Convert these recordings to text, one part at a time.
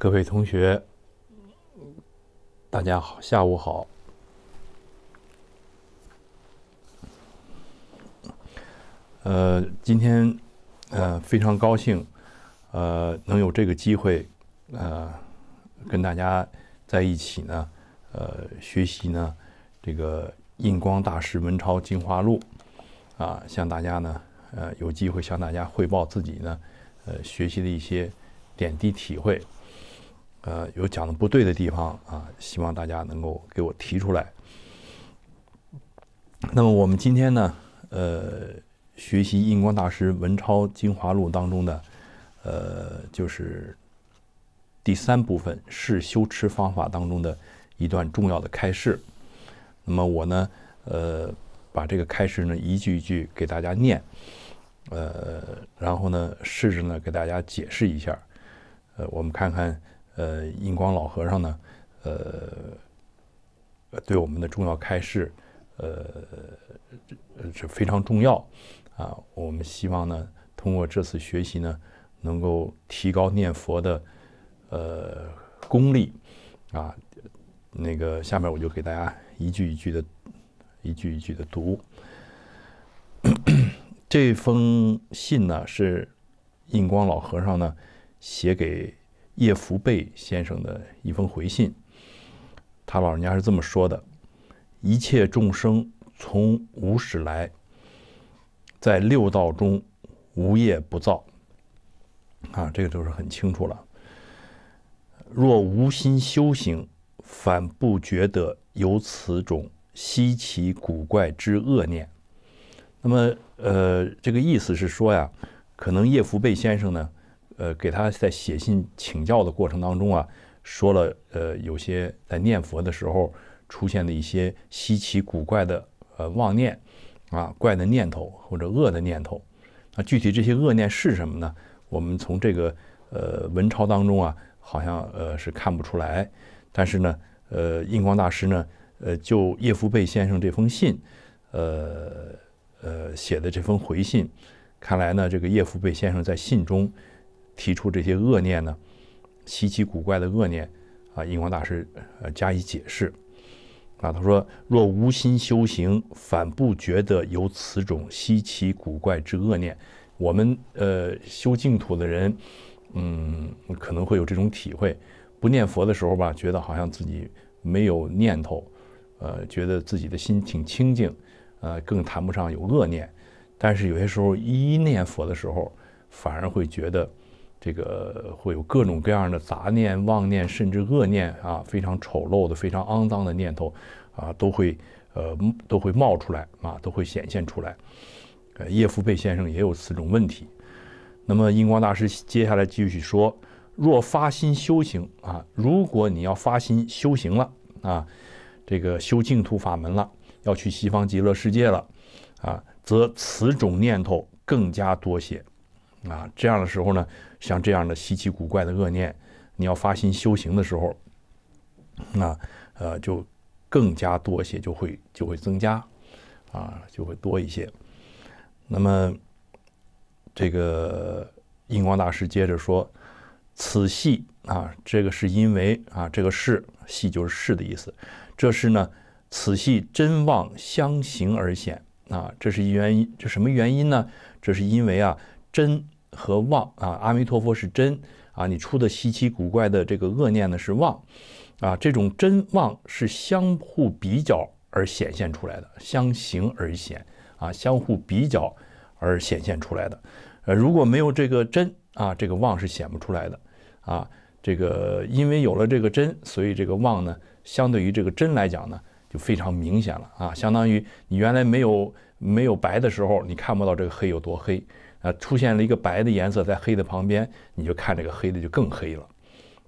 各位同学，大家好，下午好。呃，今天呃非常高兴，呃，能有这个机会，呃，跟大家在一起呢，呃，学习呢，这个印光大师文钞精华录，啊，向大家呢，呃，有机会向大家汇报自己呢，呃，学习的一些点滴体会。呃，有讲的不对的地方啊，希望大家能够给我提出来。那么我们今天呢，呃，学习印光大师《文钞精华录》当中的，呃，就是第三部分“是修持方法”当中的一段重要的开示。那么我呢，呃，把这个开示呢一句一句给大家念，呃，然后呢试着呢给大家解释一下。呃，我们看看。呃，印光老和尚呢，呃，对我们的重要开示，呃，是非常重要啊。我们希望呢，通过这次学习呢，能够提高念佛的呃功力啊。那个下面我就给大家一句一句的，一句一句的读。这封信呢，是印光老和尚呢写给。叶福贝先生的一封回信，他老人家是这么说的：“一切众生从无始来，在六道中无业不造啊，这个就是很清楚了。若无心修行，反不觉得有此种稀奇古怪之恶念。那么，呃，这个意思是说呀，可能叶福贝先生呢。”呃，给他在写信请教的过程当中啊，说了呃有些在念佛的时候出现的一些稀奇古怪的呃妄念，啊怪的念头或者恶的念头，那具体这些恶念是什么呢？我们从这个呃文抄当中啊，好像呃是看不出来。但是呢，呃印光大师呢，呃就叶福贝先生这封信，呃呃写的这封回信，看来呢，这个叶福贝先生在信中。提出这些恶念呢，稀奇古怪的恶念啊！印光大师呃加以解释啊，他说：“若无心修行，反不觉得有此种稀奇古怪之恶念。”我们呃修净土的人，嗯，可能会有这种体会：不念佛的时候吧，觉得好像自己没有念头，呃，觉得自己的心挺清净，呃，更谈不上有恶念。但是有些时候一念佛的时候，反而会觉得。这个会有各种各样的杂念、妄念，甚至恶念啊，非常丑陋的、非常肮脏的念头啊，都会呃都会冒出来啊，都会显现出来。呃，叶福贝先生也有此种问题。那么，印光大师接下来继续说：若发心修行啊，如果你要发心修行了啊，这个修净土法门了，要去西方极乐世界了啊，则此种念头更加多些啊。这样的时候呢？像这样的稀奇古怪的恶念，你要发心修行的时候，那呃就更加多些，就会就会增加，啊就会多一些。那么这个印光大师接着说：“此系啊，这个是因为啊，这个是系就是是的意思。这是呢，此系真妄相形而显啊，这是原因，这什么原因呢？这是因为啊，真。”和旺啊，阿弥陀佛是真啊，你出的稀奇古怪的这个恶念呢是妄啊，这种真妄是相互比较而显现出来的，相形而显啊，相互比较而显现出来的。呃，如果没有这个真啊，这个妄是显不出来的啊。这个因为有了这个真，所以这个妄呢，相对于这个真来讲呢，就非常明显了啊。相当于你原来没有没有白的时候，你看不到这个黑有多黑。啊，出现了一个白的颜色在黑的旁边，你就看这个黑的就更黑了，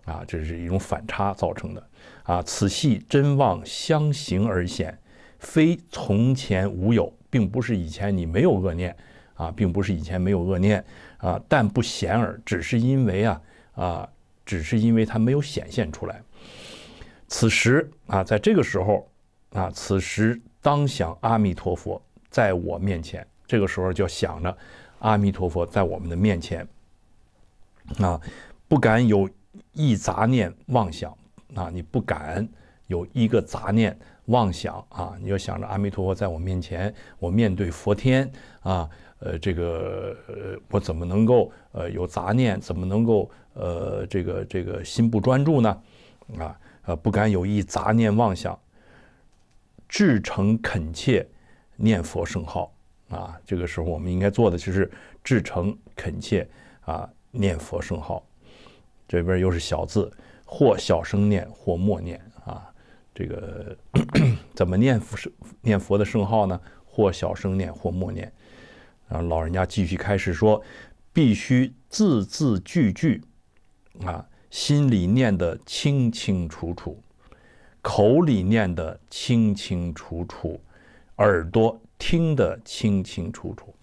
啊，这是一种反差造成的，啊，此系真望相形而显，非从前无有，并不是以前你没有恶念，啊，并不是以前没有恶念，啊，但不显耳，只是因为啊啊，只是因为它没有显现出来。此时啊，在这个时候，啊，此时当想阿弥陀佛在我面前，这个时候就想着。阿弥陀佛在我们的面前，啊，不敢有一杂念妄想，啊，你不敢有一个杂念妄想啊，你要想着阿弥陀佛在我面前，我面对佛天啊，呃，这个呃，我怎么能够呃有杂念？怎么能够呃这个这个心不专注呢？啊啊，不敢有意杂念妄想，至诚恳切念佛圣号。啊，这个时候我们应该做的就是至诚恳切啊，念佛圣号。这边又是小字，或小声念，或默念啊。这个 怎么念佛念佛的圣号呢？或小声念，或默念。啊，老人家继续开始说，必须字字句句啊，心里念得清清楚楚，口里念得清清楚楚，耳朵。听得清清楚楚，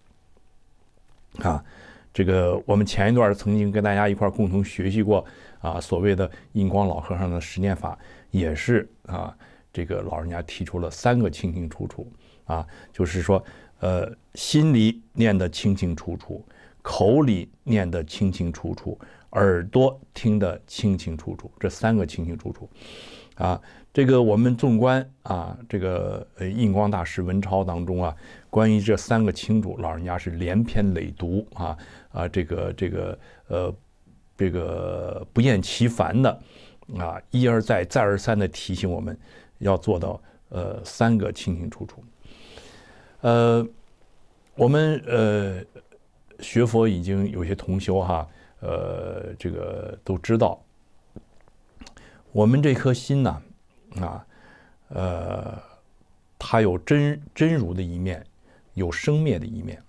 啊，这个我们前一段曾经跟大家一块儿共同学习过，啊，所谓的印光老和尚的十念法，也是啊，这个老人家提出了三个清清楚楚，啊，就是说，呃，心里念得清清楚楚，口里念得清清楚楚，耳朵听得清清楚楚，这三个清清楚楚。啊，这个我们纵观啊，这个呃印光大师文钞当中啊，关于这三个清楚，老人家是连篇累读啊啊，这个这个呃，这个不厌其烦的啊，一而再再而三的提醒我们，要做到呃三个清清楚楚。呃，我们呃学佛已经有些同修哈，呃，这个都知道。我们这颗心呢，啊，呃，它有真真如的一面，有生灭的一面。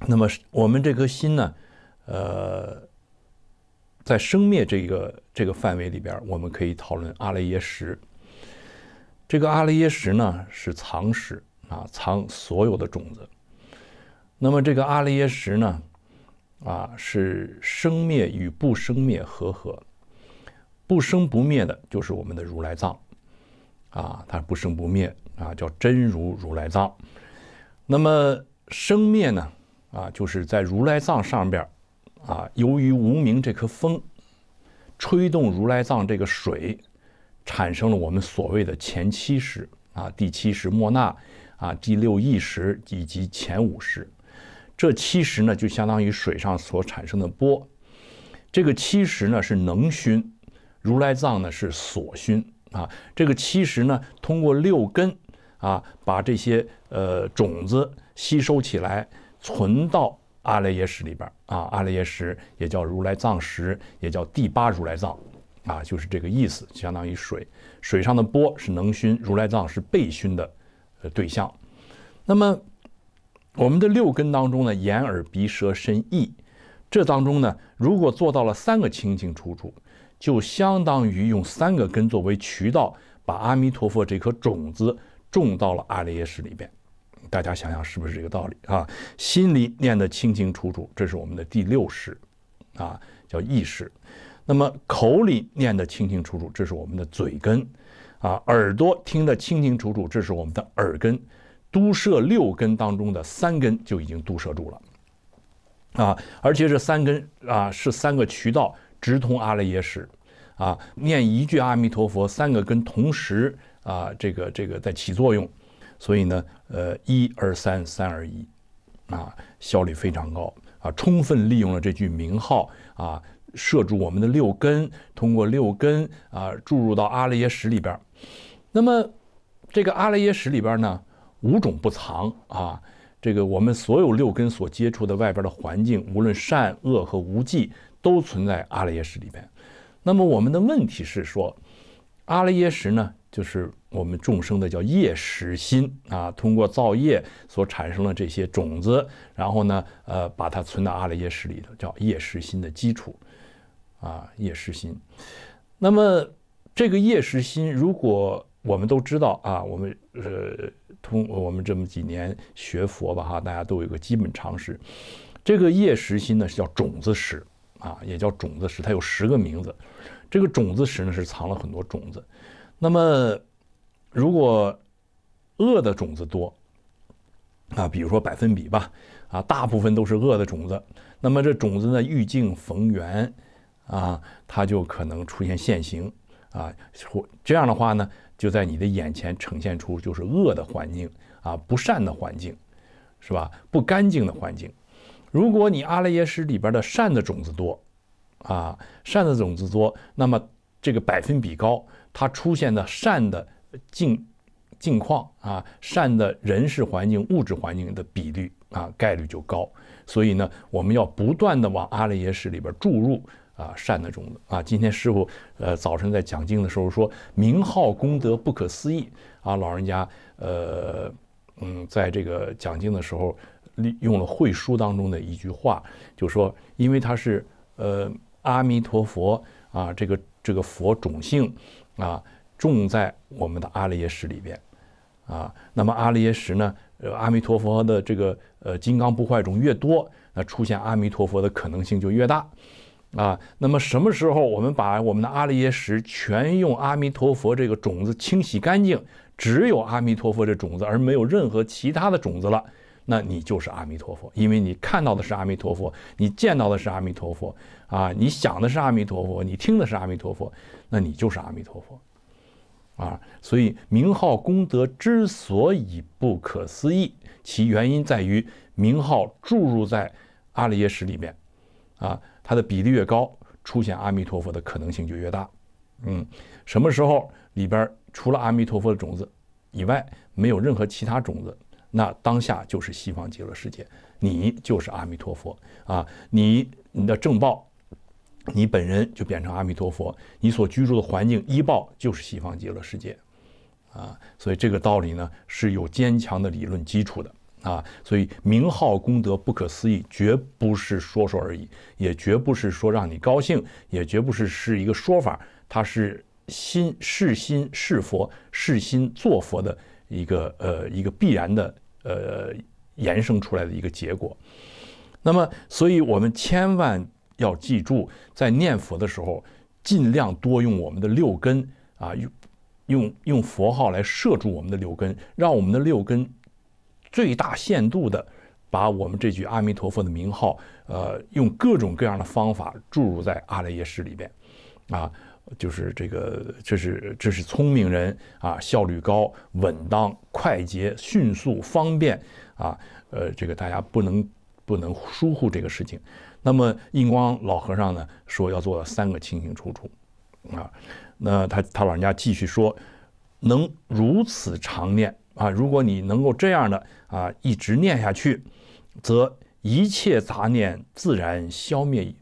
那么我们这颗心呢，呃，在生灭这个这个范围里边，我们可以讨论阿赖耶识。这个阿赖耶识呢，是藏识啊，藏所有的种子。那么这个阿赖耶识呢，啊，是生灭与不生灭合合。不生不灭的就是我们的如来藏，啊，它不生不灭啊，叫真如如来藏。那么生灭呢？啊，就是在如来藏上边，啊，由于无名这颗风吹动如来藏这个水，产生了我们所谓的前七识啊，第七识莫那啊，第六意识以及前五识。这七识呢，就相当于水上所产生的波。这个七识呢，是能熏。如来藏呢是所熏啊，这个其实呢通过六根啊把这些呃种子吸收起来，存到阿赖耶识里边啊，阿赖耶识也叫如来藏识，也叫第八如来藏啊，就是这个意思，相当于水，水上的波是能熏，如来藏是被熏的呃对象。那么我们的六根当中呢，眼耳鼻舌身意，这当中呢，如果做到了三个清清楚楚。就相当于用三个根作为渠道，把阿弥陀佛这颗种子种到了阿赖耶识里边。大家想想是不是这个道理啊？心里念得清清楚楚，这是我们的第六识，啊，叫意识；那么口里念得清清楚楚，这是我们的嘴根，啊，耳朵听得清清楚楚，这是我们的耳根。都摄六根当中的三根就已经都摄住了，啊，而且这三根啊是三个渠道。直通阿赖耶识，啊，念一句阿弥陀佛，三个根同时啊，这个这个在起作用，所以呢，呃，一而三，三而一，啊，效率非常高啊，充分利用了这句名号啊，摄住我们的六根，通过六根啊，注入到阿赖耶识里边。那么，这个阿赖耶识里边呢，五种不藏啊，这个我们所有六根所接触的外边的环境，无论善恶和无忌，都存在阿赖耶识里边。那么我们的问题是说，阿赖耶识呢，就是我们众生的叫业识心啊，通过造业所产生的这些种子，然后呢，呃，把它存到阿赖耶识里头，叫业识心的基础啊，业识心。那么这个业识心，如果我们都知道啊，我们呃，通我们这么几年学佛吧哈，大家都有一个基本常识，这个业识心呢是叫种子识。啊，也叫种子石，它有十个名字。这个种子石呢，是藏了很多种子。那么，如果恶的种子多啊，比如说百分比吧，啊，大部分都是恶的种子。那么这种子呢，遇境逢源啊，它就可能出现现形啊，或这样的话呢，就在你的眼前呈现出就是恶的环境啊，不善的环境，是吧？不干净的环境。如果你阿赖耶识里边的善的种子多，啊，善的种子多，那么这个百分比高，它出现的善的境境况啊，善的人事环境、物质环境的比率啊，概率就高。所以呢，我们要不断的往阿赖耶识里边注入啊善的种子啊。今天师傅呃早晨在讲经的时候，说名号功德不可思议啊，老人家呃嗯，在这个讲经的时候。利用了《会书当中的一句话，就说：“因为它是，呃，阿弥陀佛啊，这个这个佛种性，啊，种在我们的阿赖耶识里边，啊，那么阿赖耶识呢，阿弥陀佛的这个呃金刚不坏种越多，那出现阿弥陀佛的可能性就越大，啊，那么什么时候我们把我们的阿赖耶识全用阿弥陀佛这个种子清洗干净，只有阿弥陀佛这种子，而没有任何其他的种子了。”那你就是阿弥陀佛，因为你看到的是阿弥陀佛，你见到的是阿弥陀佛，啊，你想的是阿弥陀佛，你听的是阿弥陀佛，那你就是阿弥陀佛，啊，所以名号功德之所以不可思议，其原因在于名号注入在阿赖耶识里面，啊，它的比例越高，出现阿弥陀佛的可能性就越大，嗯，什么时候里边除了阿弥陀佛的种子以外，没有任何其他种子？那当下就是西方极乐世界，你就是阿弥陀佛啊！你你的正报，你本人就变成阿弥陀佛，你所居住的环境依报就是西方极乐世界，啊！所以这个道理呢是有坚强的理论基础的啊！所以名号功德不可思议，绝不是说说而已，也绝不是说让你高兴，也绝不是是一个说法，它是心是心是佛，是心做佛的一个呃一个必然的。呃，衍生出来的一个结果。那么，所以我们千万要记住，在念佛的时候，尽量多用我们的六根啊，用用用佛号来摄住我们的六根，让我们的六根最大限度的把我们这句阿弥陀佛的名号，呃，用各种各样的方法注入在阿赖耶识里边，啊。就是这个，这是这是聪明人啊，效率高、稳当、快捷、迅速、方便啊。呃，这个大家不能不能疏忽这个事情。那么印光老和尚呢说要做到三个清清楚楚啊。那他他老人家继续说，能如此常念啊，如果你能够这样的啊一直念下去，则一切杂念自然消灭矣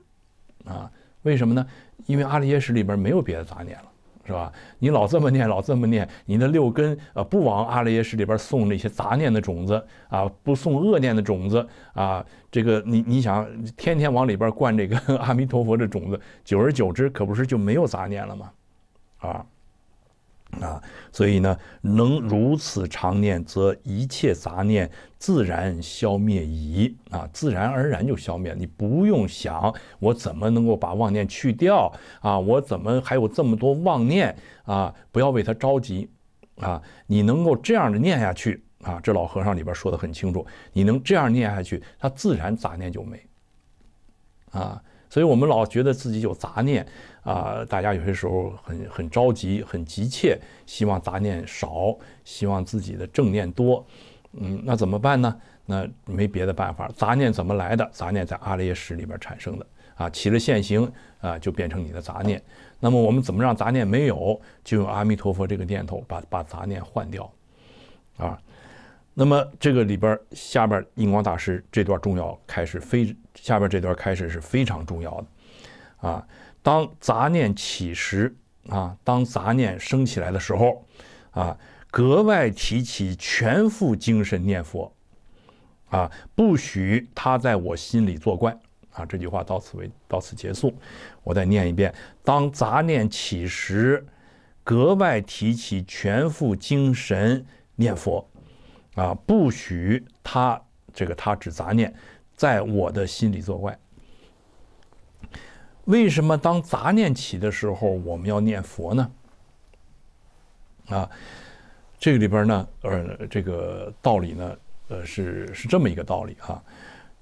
啊。为什么呢？因为阿赖耶识里边没有别的杂念了，是吧？你老这么念，老这么念，你的六根啊不往阿赖耶识里边送那些杂念的种子啊，不送恶念的种子啊，这个你你想天天往里边灌这个 阿弥陀佛的种子，久而久之，可不是就没有杂念了吗？啊。啊，所以呢，能如此常念，则一切杂念自然消灭矣。啊，自然而然就消灭，你不用想我怎么能够把妄念去掉啊，我怎么还有这么多妄念啊？不要为他着急，啊，你能够这样的念下去啊，这老和尚里边说的很清楚，你能这样念下去，他自然杂念就没。啊，所以我们老觉得自己有杂念。啊，大家有些时候很很着急，很急切，希望杂念少，希望自己的正念多，嗯，那怎么办呢？那没别的办法，杂念怎么来的？杂念在阿赖耶识里边产生的啊，起了现行啊，就变成你的杂念。那么我们怎么让杂念没有？就用阿弥陀佛这个念头把把杂念换掉啊。那么这个里边下边印光大师这段重要开始非下边这段开始是非常重要的。啊，当杂念起时，啊，当杂念升起来的时候，啊，格外提起全副精神念佛，啊，不许他在我心里作怪。啊，这句话到此为到此结束，我再念一遍：当杂念起时，格外提起全副精神念佛，啊，不许他这个他指杂念，在我的心里作怪。为什么当杂念起的时候，我们要念佛呢？啊，这个里边呢，呃，这个道理呢，呃，是是这么一个道理哈。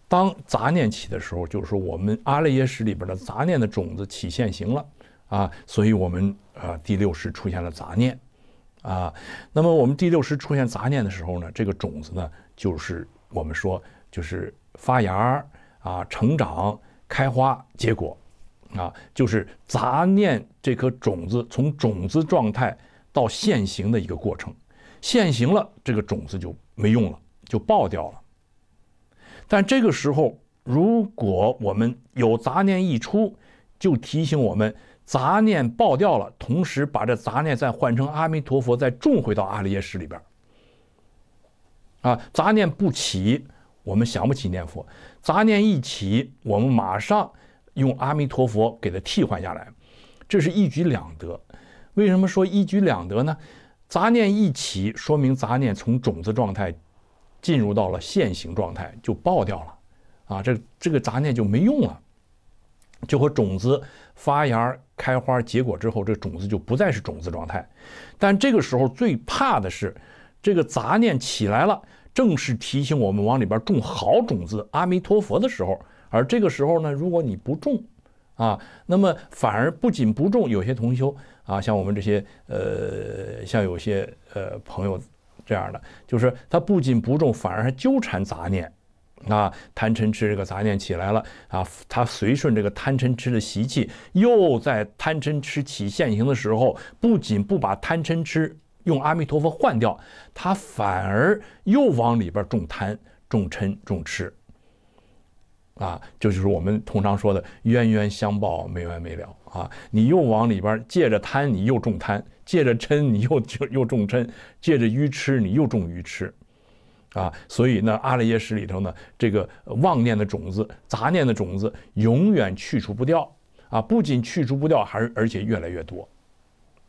当杂念起的时候，就是说我们阿赖耶识里边的杂念的种子起现行了啊，所以我们啊第六识出现了杂念啊。那么我们第六识出现杂念的时候呢，这个种子呢，就是我们说就是发芽啊，成长、开花、结果。啊，就是杂念这颗种子从种子状态到现行的一个过程，现行了，这个种子就没用了，就爆掉了。但这个时候，如果我们有杂念一出，就提醒我们杂念爆掉了，同时把这杂念再换成阿弥陀佛，再种回到阿赖耶识里边啊，杂念不起，我们想不起念佛；杂念一起，我们马上。用阿弥陀佛给它替换下来，这是一举两得。为什么说一举两得呢？杂念一起，说明杂念从种子状态进入到了现行状态，就爆掉了。啊，这这个杂念就没用了，就和种子发芽、开花、结果之后，这种子就不再是种子状态。但这个时候最怕的是，这个杂念起来了，正是提醒我们往里边种好种子——阿弥陀佛的时候。而这个时候呢，如果你不种，啊，那么反而不仅不种，有些同修啊，像我们这些呃，像有些呃朋友这样的，就是他不仅不种，反而还纠缠杂念，啊，贪嗔痴这个杂念起来了啊，他随顺这个贪嗔痴的习气，又在贪嗔痴起现行的时候，不仅不把贪嗔痴用阿弥陀佛换掉，他反而又往里边种贪、种嗔、种痴。啊，这就是我们通常说的冤冤相报，没完没了啊！你又往里边借着贪，你又种贪；借着嗔，你又就又中嗔；借着愚痴，你又中愚痴，啊！所以呢，阿赖耶识里头呢，这个妄念的种子、杂念的种子，永远去除不掉啊！不仅去除不掉，还是而且越来越多，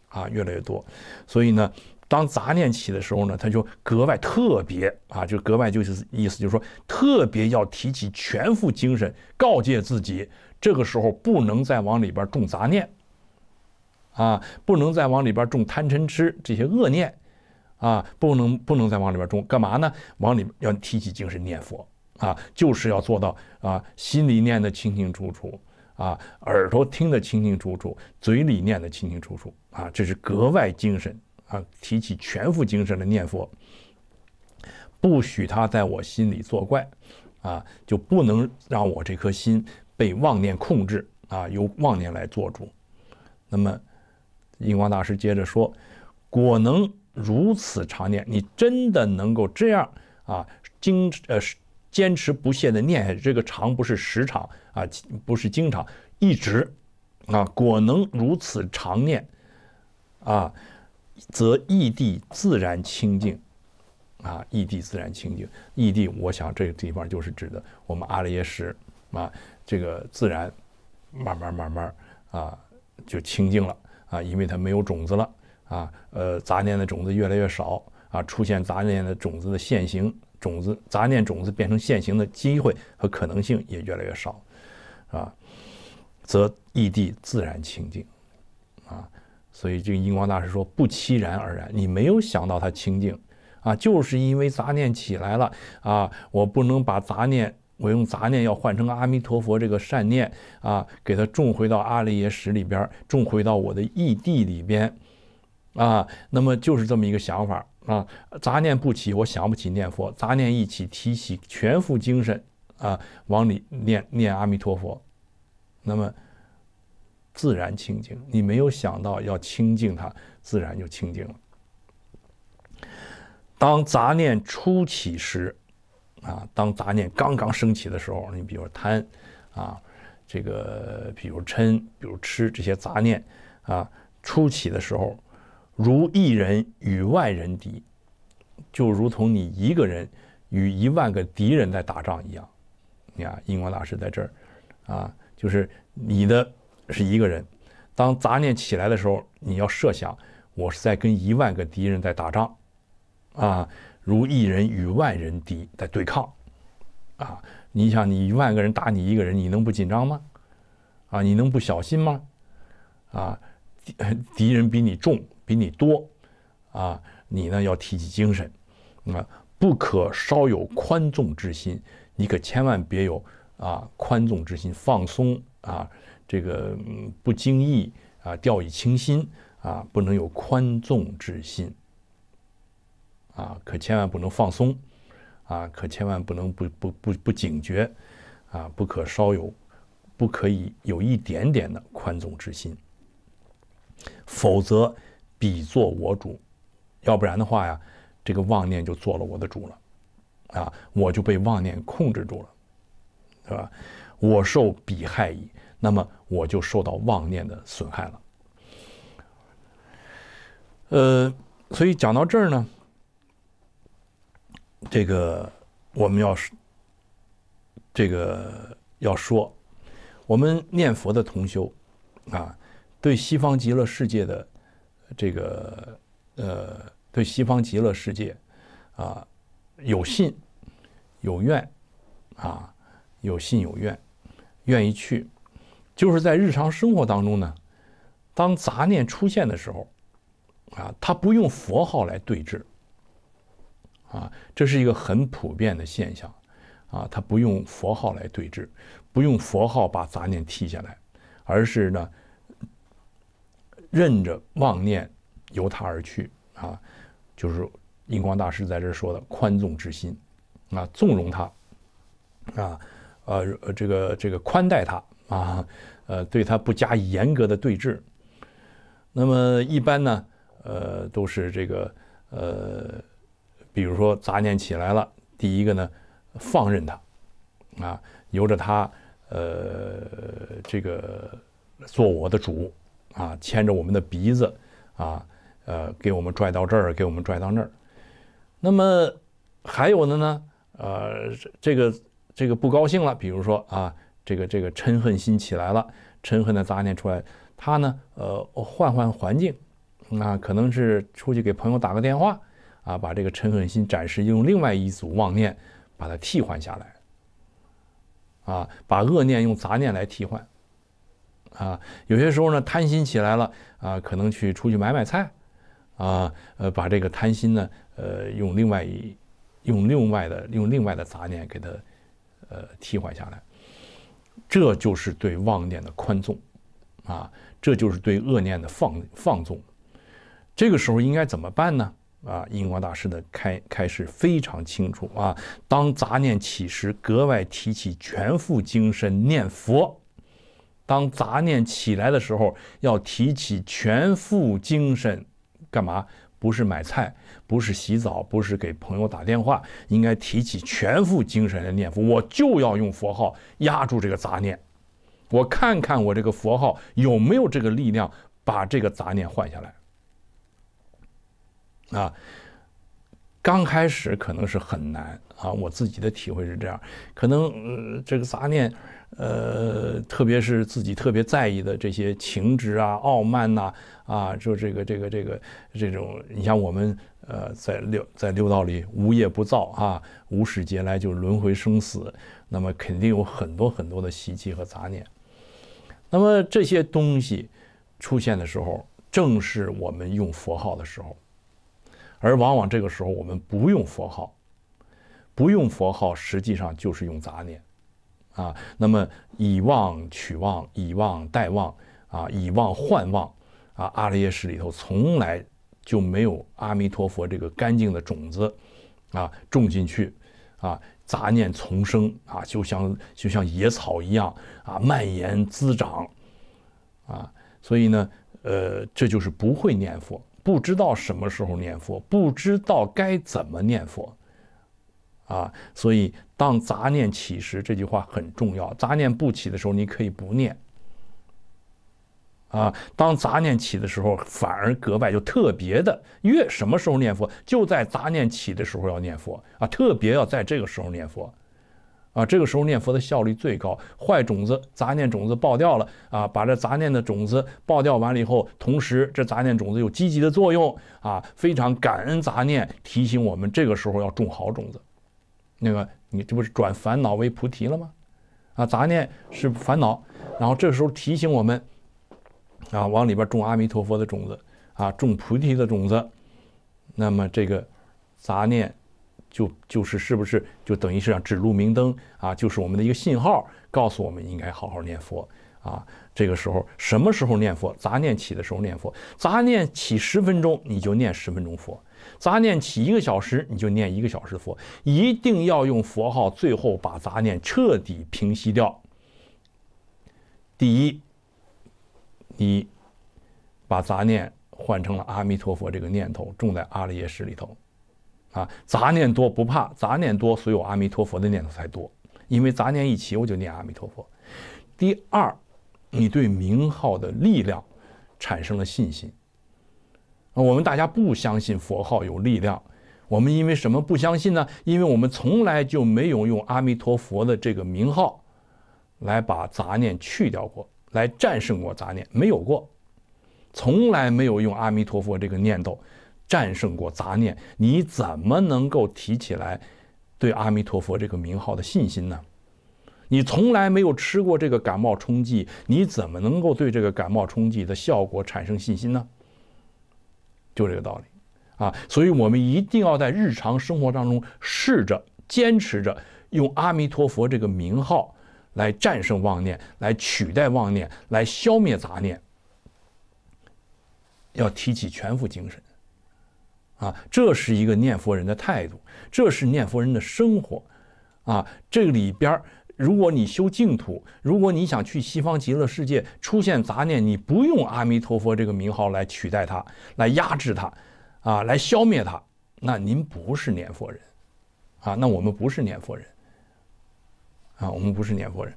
啊，越来越多，所以呢。当杂念起的时候呢，他就格外特别啊，就格外就是意思，就是说特别要提起全副精神，告诫自己这个时候不能再往里边种杂念，啊，不能再往里边种贪嗔痴这些恶念，啊，不能不能再往里边种，干嘛呢？往里要提起精神念佛啊，就是要做到啊，心里念得清清楚楚啊，耳朵听得清清楚楚，嘴里念得清清楚楚啊，这是格外精神。啊！提起全副精神的念佛，不许他在我心里作怪，啊，就不能让我这颗心被妄念控制，啊，由妄念来做主。那么，印光大师接着说：果能如此常念，你真的能够这样啊，经呃坚持不懈的念，这个常不是时常啊，不是经常，一直啊，果能如此常念，啊。则异地自然清净，啊，异地自然清净，异地，我想这个地方就是指的我们阿赖耶识，啊，这个自然慢慢慢慢啊就清净了，啊，因为它没有种子了，啊，呃，杂念的种子越来越少，啊，出现杂念的种子的现行种子，杂念种子变成现行的机会和可能性也越来越少，啊，则异地自然清净，啊。所以这个印光大师说，不期然而然，你没有想到它清净啊，就是因为杂念起来了啊，我不能把杂念，我用杂念要换成阿弥陀佛这个善念啊，给它种回到阿赖耶识里边，种回到我的异地里边啊，那么就是这么一个想法啊，杂念不起，我想不起念佛，杂念一起，提起全副精神啊，往里念念阿弥陀佛，那么。自然清净，你没有想到要清净它，自然就清净了。当杂念初起时，啊，当杂念刚刚升起的时候，你比如贪，啊，这个比如嗔，比如痴这些杂念，啊，初起的时候，如一人与万人敌，就如同你一个人与一万个敌人在打仗一样。你看，印光大师在这儿，啊，就是你的。是一个人，当杂念起来的时候，你要设想我是在跟一万个敌人在打仗，啊，如一人与万人敌在对抗，啊，你想你一万个人打你一个人，你能不紧张吗？啊，你能不小心吗？啊，敌 敌人比你重，比你多，啊，你呢要提起精神，啊，不可稍有宽纵之心，你可千万别有啊宽纵之心，放松啊。这个不经意啊，掉以轻心啊，不能有宽纵之心啊，可千万不能放松啊，可千万不能不不不不警觉啊，不可稍有，不可以有一点点的宽纵之心，否则彼作我主，要不然的话呀，这个妄念就做了我的主了啊，我就被妄念控制住了，是吧？我受彼害矣，那么。我就受到妄念的损害了，呃，所以讲到这儿呢，这个我们要这个要说，我们念佛的同修啊，对西方极乐世界的这个呃，对西方极乐世界啊，有信有愿啊，有信有愿，愿意去。就是在日常生活当中呢，当杂念出现的时候，啊，他不用佛号来对治，啊，这是一个很普遍的现象，啊，他不用佛号来对治，不用佛号把杂念剃下来，而是呢，任着妄念由它而去，啊，就是印光大师在这说的宽纵之心，啊，纵容他，啊，呃，这个这个宽待他。啊，呃，对他不加严格的对峙，那么一般呢，呃，都是这个，呃，比如说杂念起来了，第一个呢，放任他，啊，由着他，呃，这个做我的主，啊，牵着我们的鼻子，啊，呃，给我们拽到这儿，给我们拽到那儿，那么还有的呢，呃，这个这个不高兴了，比如说啊。这个这个嗔恨心起来了，嗔恨的杂念出来，他呢，呃，换换环境，啊，可能是出去给朋友打个电话啊，把这个嗔恨心暂时用另外一组妄念把它替换下来，啊，把恶念用杂念来替换，啊，有些时候呢，贪心起来了啊，可能去出去买买菜，啊，呃，把这个贪心呢，呃，用另外一，用另外的用另外的杂念给它，呃，替换下来。这就是对妄念的宽纵，啊，这就是对恶念的放放纵。这个时候应该怎么办呢？啊，印光大师的开开始非常清楚啊。当杂念起时，格外提起全副精神念佛。当杂念起来的时候，要提起全副精神，干嘛？不是买菜，不是洗澡，不是给朋友打电话，应该提起全副精神的念佛。我就要用佛号压住这个杂念，我看看我这个佛号有没有这个力量把这个杂念换下来。啊，刚开始可能是很难啊，我自己的体会是这样，可能呃这个杂念，呃特别是自己特别在意的这些情执啊、傲慢呐。啊，就这个、这个、这个这种，你像我们呃，在六在六道里无业不造啊，无始劫来就轮回生死，那么肯定有很多很多的习气和杂念。那么这些东西出现的时候，正是我们用佛号的时候，而往往这个时候我们不用佛号，不用佛号实际上就是用杂念啊。那么以妄取妄，以妄代妄啊，以妄换妄。啊，阿赖耶识里头从来就没有阿弥陀佛这个干净的种子，啊，种进去，啊，杂念丛生，啊，就像就像野草一样，啊，蔓延滋长，啊，所以呢，呃，这就是不会念佛，不知道什么时候念佛，不知道该怎么念佛，啊，所以当杂念起时，这句话很重要。杂念不起的时候，你可以不念。啊，当杂念起的时候，反而格外就特别的。越什么时候念佛，就在杂念起的时候要念佛啊，特别要在这个时候念佛啊，这个时候念佛的效率最高。坏种子、杂念种子爆掉了啊，把这杂念的种子爆掉完了以后，同时这杂念种子有积极的作用啊，非常感恩杂念提醒我们这个时候要种好种子。那个，你这不是转烦恼为菩提了吗？啊，杂念是烦恼，然后这时候提醒我们。啊，往里边种阿弥陀佛的种子啊，种菩提的种子，那么这个杂念就就是是不是就等于是让指路明灯啊，就是我们的一个信号，告诉我们应该好好念佛啊。这个时候什么时候念佛？杂念起的时候念佛。杂念起十分钟你就念十分钟佛，杂念起一个小时你就念一个小时佛，一定要用佛号最后把杂念彻底平息掉。第一。你把杂念换成了阿弥陀佛这个念头，种在阿赖耶识里头，啊，杂念多不怕，杂念多，所以有阿弥陀佛的念头才多，因为杂念一起我就念阿弥陀佛。第二，你对名号的力量产生了信心。我们大家不相信佛号有力量，我们因为什么不相信呢？因为我们从来就没有用阿弥陀佛的这个名号来把杂念去掉过。来战胜过杂念没有过，从来没有用阿弥陀佛这个念头战胜过杂念，你怎么能够提起来对阿弥陀佛这个名号的信心呢？你从来没有吃过这个感冒冲剂，你怎么能够对这个感冒冲剂的效果产生信心呢？就这个道理啊，所以我们一定要在日常生活当中试着坚持着用阿弥陀佛这个名号。来战胜妄念，来取代妄念，来消灭杂念，要提起全副精神，啊，这是一个念佛人的态度，这是念佛人的生活，啊，这里边如果你修净土，如果你想去西方极乐世界，出现杂念，你不用阿弥陀佛这个名号来取代它，来压制它，啊，来消灭它，那您不是念佛人，啊，那我们不是念佛人。啊，我们不是念佛人，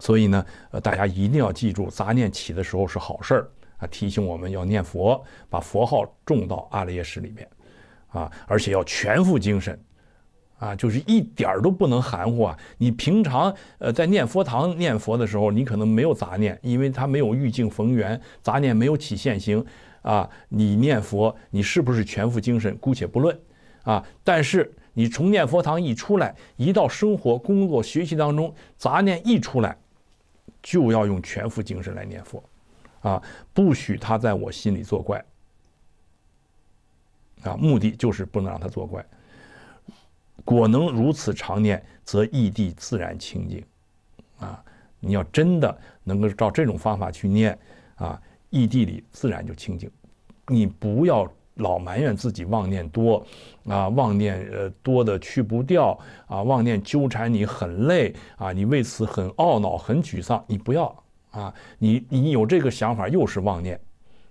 所以呢，呃，大家一定要记住，杂念起的时候是好事儿啊，提醒我们要念佛，把佛号种到阿赖耶识里面，啊，而且要全副精神，啊，就是一点儿都不能含糊啊。你平常呃在念佛堂念佛的时候，你可能没有杂念，因为他没有遇境逢缘，杂念没有起现行，啊，你念佛你是不是全副精神，姑且不论，啊，但是。你从念佛堂一出来，一到生活、工作、学习当中，杂念一出来，就要用全副精神来念佛，啊，不许他在我心里作怪，啊，目的就是不能让他作怪。果能如此常念，则异地自然清净，啊，你要真的能够照这种方法去念，啊，异地里自然就清净。你不要。老埋怨自己妄念多，啊，妄念呃多的去不掉啊，妄念纠缠你很累啊，你为此很懊恼、很沮丧。你不要啊，你你有这个想法又是妄念，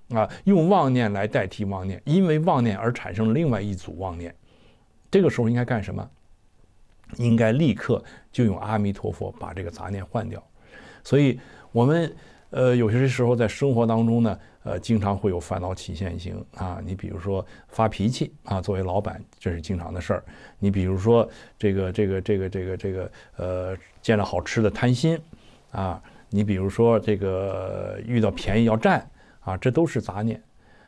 啊，用妄念来代替妄念，因为妄念而产生了另外一组妄念。这个时候应该干什么？应该立刻就用阿弥陀佛把这个杂念换掉。所以我们呃有些时候在生活当中呢。呃，经常会有烦恼起现行啊。你比如说发脾气啊，作为老板这是经常的事儿。你比如说这个这个这个这个这个呃，见了好吃的贪心啊。你比如说这个遇到便宜要占啊，这都是杂念。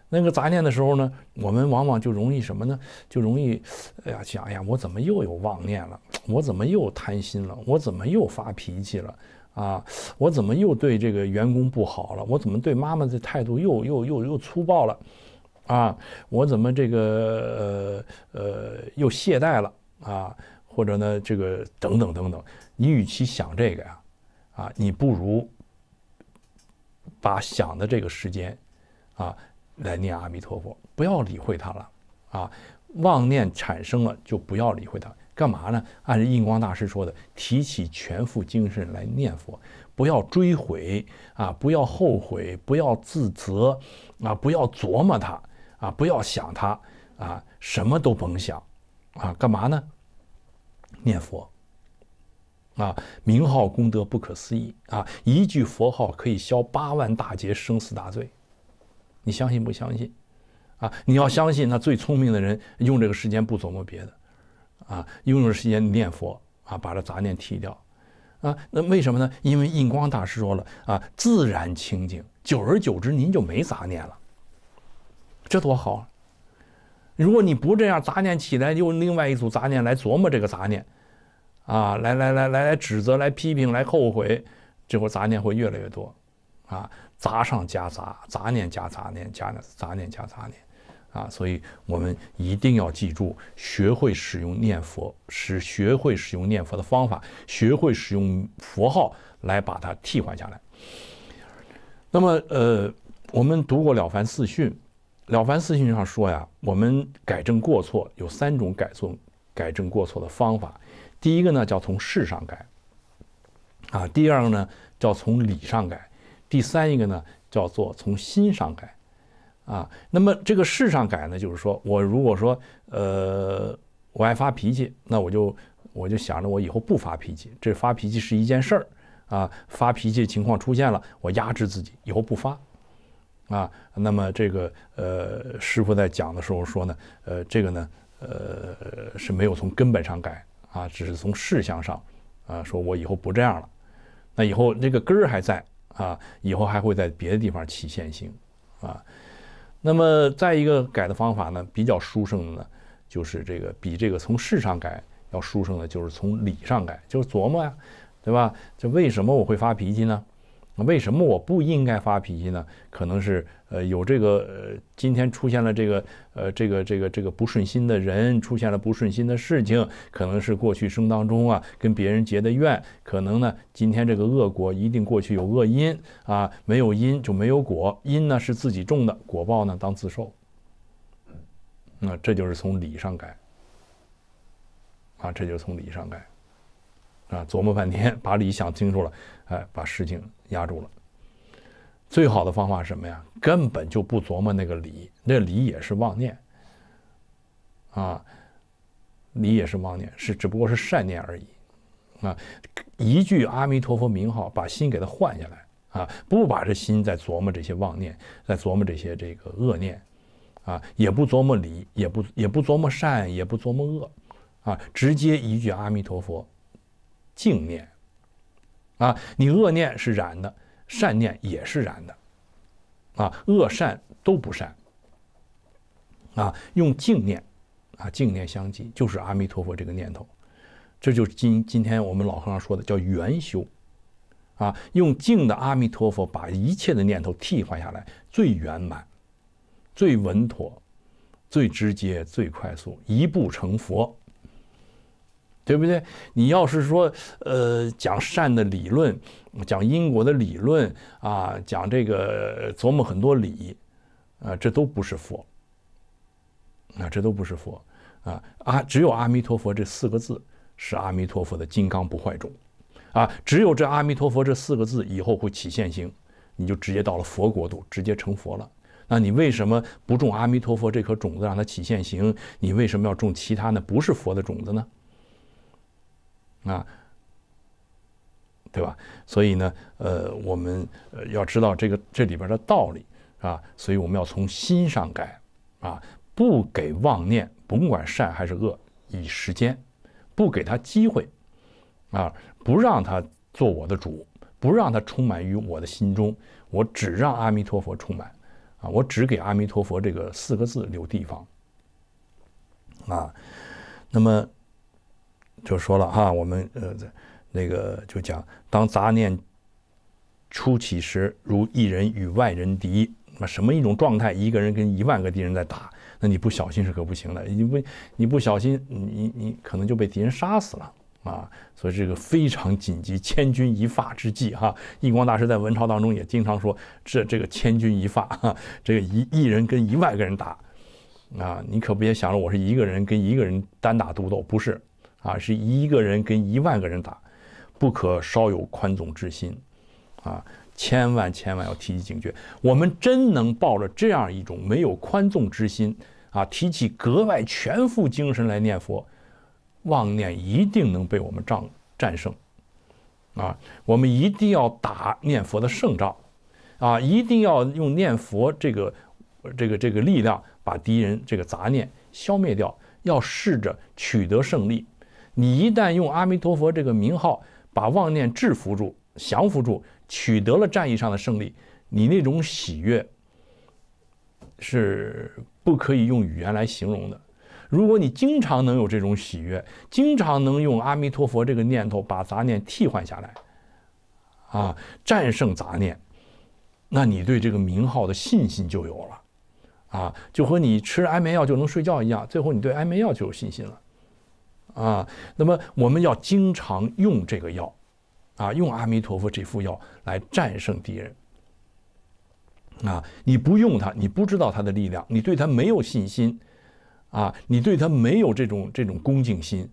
那个杂念的时候呢，我们往往就容易什么呢？就容易哎呀想，哎呀我怎么又有妄念了？我怎么又贪心了？我怎么又发脾气了？啊，我怎么又对这个员工不好了？我怎么对妈妈的态度又又又又粗暴了？啊，我怎么这个呃呃又懈怠了？啊，或者呢这个等等等等，你与其想这个呀，啊，你不如把想的这个时间，啊，来念阿弥陀佛，不要理会他了。啊，妄念产生了就不要理会他，干嘛呢？按印光大师说的，提起全副精神来念佛，不要追悔啊，不要后悔，不要自责，啊，不要琢磨它啊，不要想它啊，什么都甭想，啊，干嘛呢？念佛。啊，名号功德不可思议啊，一句佛号可以消八万大劫生死大罪，你相信不相信？啊，你要相信，那最聪明的人用这个时间不琢磨别的。啊，拥有时间念佛啊，把这杂念剃掉，啊，那为什么呢？因为印光大师说了啊，自然清净，久而久之您就没杂念了，这多好啊！如果你不这样，杂念起来又另外一组杂念来琢磨这个杂念，啊，来来来来来指责、来批评、来后悔，这会杂念会越来越多，啊，杂上加杂，杂念加杂念加杂念加杂念。啊，所以我们一定要记住，学会使用念佛，是学会使用念佛的方法，学会使用佛号来把它替换下来。那么，呃，我们读过了凡四训，《了凡四训》上说呀，我们改正过错有三种改错、改正过错的方法，第一个呢叫从事上改，啊，第二个呢叫从理上改，第三一个呢叫做从心上改。啊，那么这个事上改呢，就是说我如果说，呃，我爱发脾气，那我就我就想着我以后不发脾气。这发脾气是一件事儿，啊，发脾气情况出现了，我压制自己，以后不发，啊，那么这个呃，师傅在讲的时候说呢，呃，这个呢，呃，是没有从根本上改，啊，只是从事项上，啊，说我以后不这样了，那以后那个根儿还在，啊，以后还会在别的地方起现行，啊。那么再一个改的方法呢，比较书生的呢，就是这个比这个从事上改要书生的，就是从理上改，就是琢磨呀，对吧？这为什么我会发脾气呢？那为什么我不应该发脾气呢？可能是呃有这个呃今天出现了这个呃这个这个这个不顺心的人，出现了不顺心的事情，可能是过去生当中啊跟别人结的怨，可能呢今天这个恶果一定过去有恶因啊，没有因就没有果，因呢是自己种的，果报呢当自受。那这就是从理上改啊，这就是从理上改啊，琢磨半天把理想清楚了，哎，把事情。压住了。最好的方法什么呀？根本就不琢磨那个理，那理也是妄念啊，理也是妄念，是只不过是善念而已啊。一句阿弥陀佛名号，把心给它换下来啊，不把这心在琢磨这些妄念，在琢磨这些这个恶念啊，也不琢磨理，也不也不琢磨善，也不琢磨恶啊，直接一句阿弥陀佛，净念。啊，你恶念是染的，善念也是染的，啊，恶善都不善。啊，用净念，啊，净念相继就是阿弥陀佛这个念头，这就是今今天我们老和尚说的叫圆修，啊，用净的阿弥陀佛把一切的念头替换下来，最圆满、最稳妥、最直接、最快速，一步成佛。对不对？你要是说，呃，讲善的理论，讲因果的理论啊，讲这个琢磨很多理，啊，这都不是佛。啊，这都不是佛。啊，阿，只有阿弥陀佛这四个字是阿弥陀佛的金刚不坏种。啊，只有这阿弥陀佛这四个字以后会起现行，你就直接到了佛国度，直接成佛了。那你为什么不种阿弥陀佛这颗种子让它起现行？你为什么要种其他呢？不是佛的种子呢？啊，对吧？所以呢，呃，我们呃要知道这个这里边的道理啊，所以我们要从心上改啊，不给妄念，甭管善还是恶，以时间，不给他机会，啊，不让他做我的主，不让他充满于我的心中，我只让阿弥陀佛充满，啊，我只给阿弥陀佛这个四个字留地方，啊，那么。就说了哈，我们呃，那个就讲，当杂念初起时，如一人与万人敌，那什么一种状态？一个人跟一万个敌人在打，那你不小心是可不行的，你不你不小心，你你可能就被敌人杀死了啊！所以这个非常紧急，千钧一发之际哈。印光大师在文朝当中也经常说，这这个千钧一发哈，这个一一人跟一万个人打啊，你可别想着我是一个人跟一个人单打独斗，不是。啊，是一个人跟一万个人打，不可稍有宽纵之心，啊，千万千万要提起警觉。我们真能抱着这样一种没有宽纵之心，啊，提起格外全副精神来念佛，妄念一定能被我们仗战胜，啊，我们一定要打念佛的胜仗，啊，一定要用念佛这个这个这个力量把敌人这个杂念消灭掉，要试着取得胜利。你一旦用阿弥陀佛这个名号把妄念制服住、降服住，取得了战役上的胜利，你那种喜悦是不可以用语言来形容的。如果你经常能有这种喜悦，经常能用阿弥陀佛这个念头把杂念替换下来，啊，战胜杂念，那你对这个名号的信心就有了，啊，就和你吃安眠药就能睡觉一样，最后你对安眠药就有信心了。啊，那么我们要经常用这个药，啊，用阿弥陀佛这副药来战胜敌人。啊，你不用它，你不知道它的力量，你对它没有信心，啊，你对它没有这种这种恭敬心，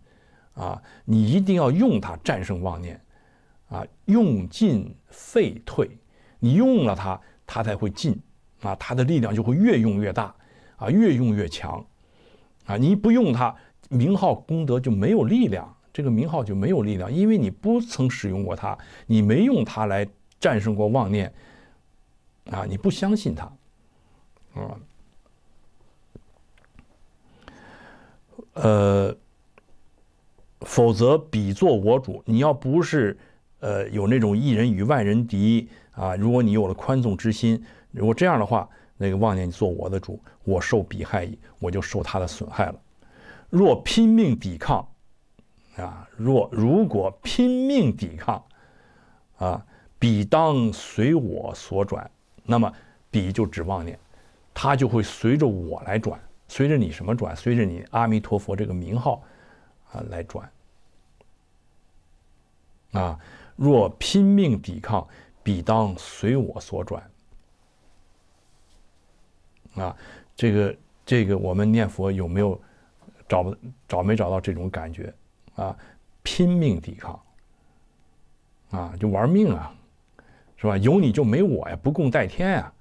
啊，你一定要用它战胜妄念，啊，用进废退，你用了它，它才会进，啊，它的力量就会越用越大，啊，越用越强，啊，你不用它。名号功德就没有力量，这个名号就没有力量，因为你不曾使用过它，你没用它来战胜过妄念，啊，你不相信它，啊，呃，否则比作我主，你要不是，呃，有那种一人与万人敌啊，如果你有了宽纵之心，如果这样的话，那个妄念你做我的主，我受彼害我就受他的损害了。若拼命抵抗，啊！若如果拼命抵抗，啊！彼当随我所转，那么彼就指望你，他就会随着我来转，随着你什么转？随着你阿弥陀佛这个名号，啊，来转。啊！若拼命抵抗，彼当随我所转。啊！这个这个，我们念佛有没有？找不找没找到这种感觉啊？拼命抵抗啊，就玩命啊，是吧？有你就没我呀，不共戴天呀！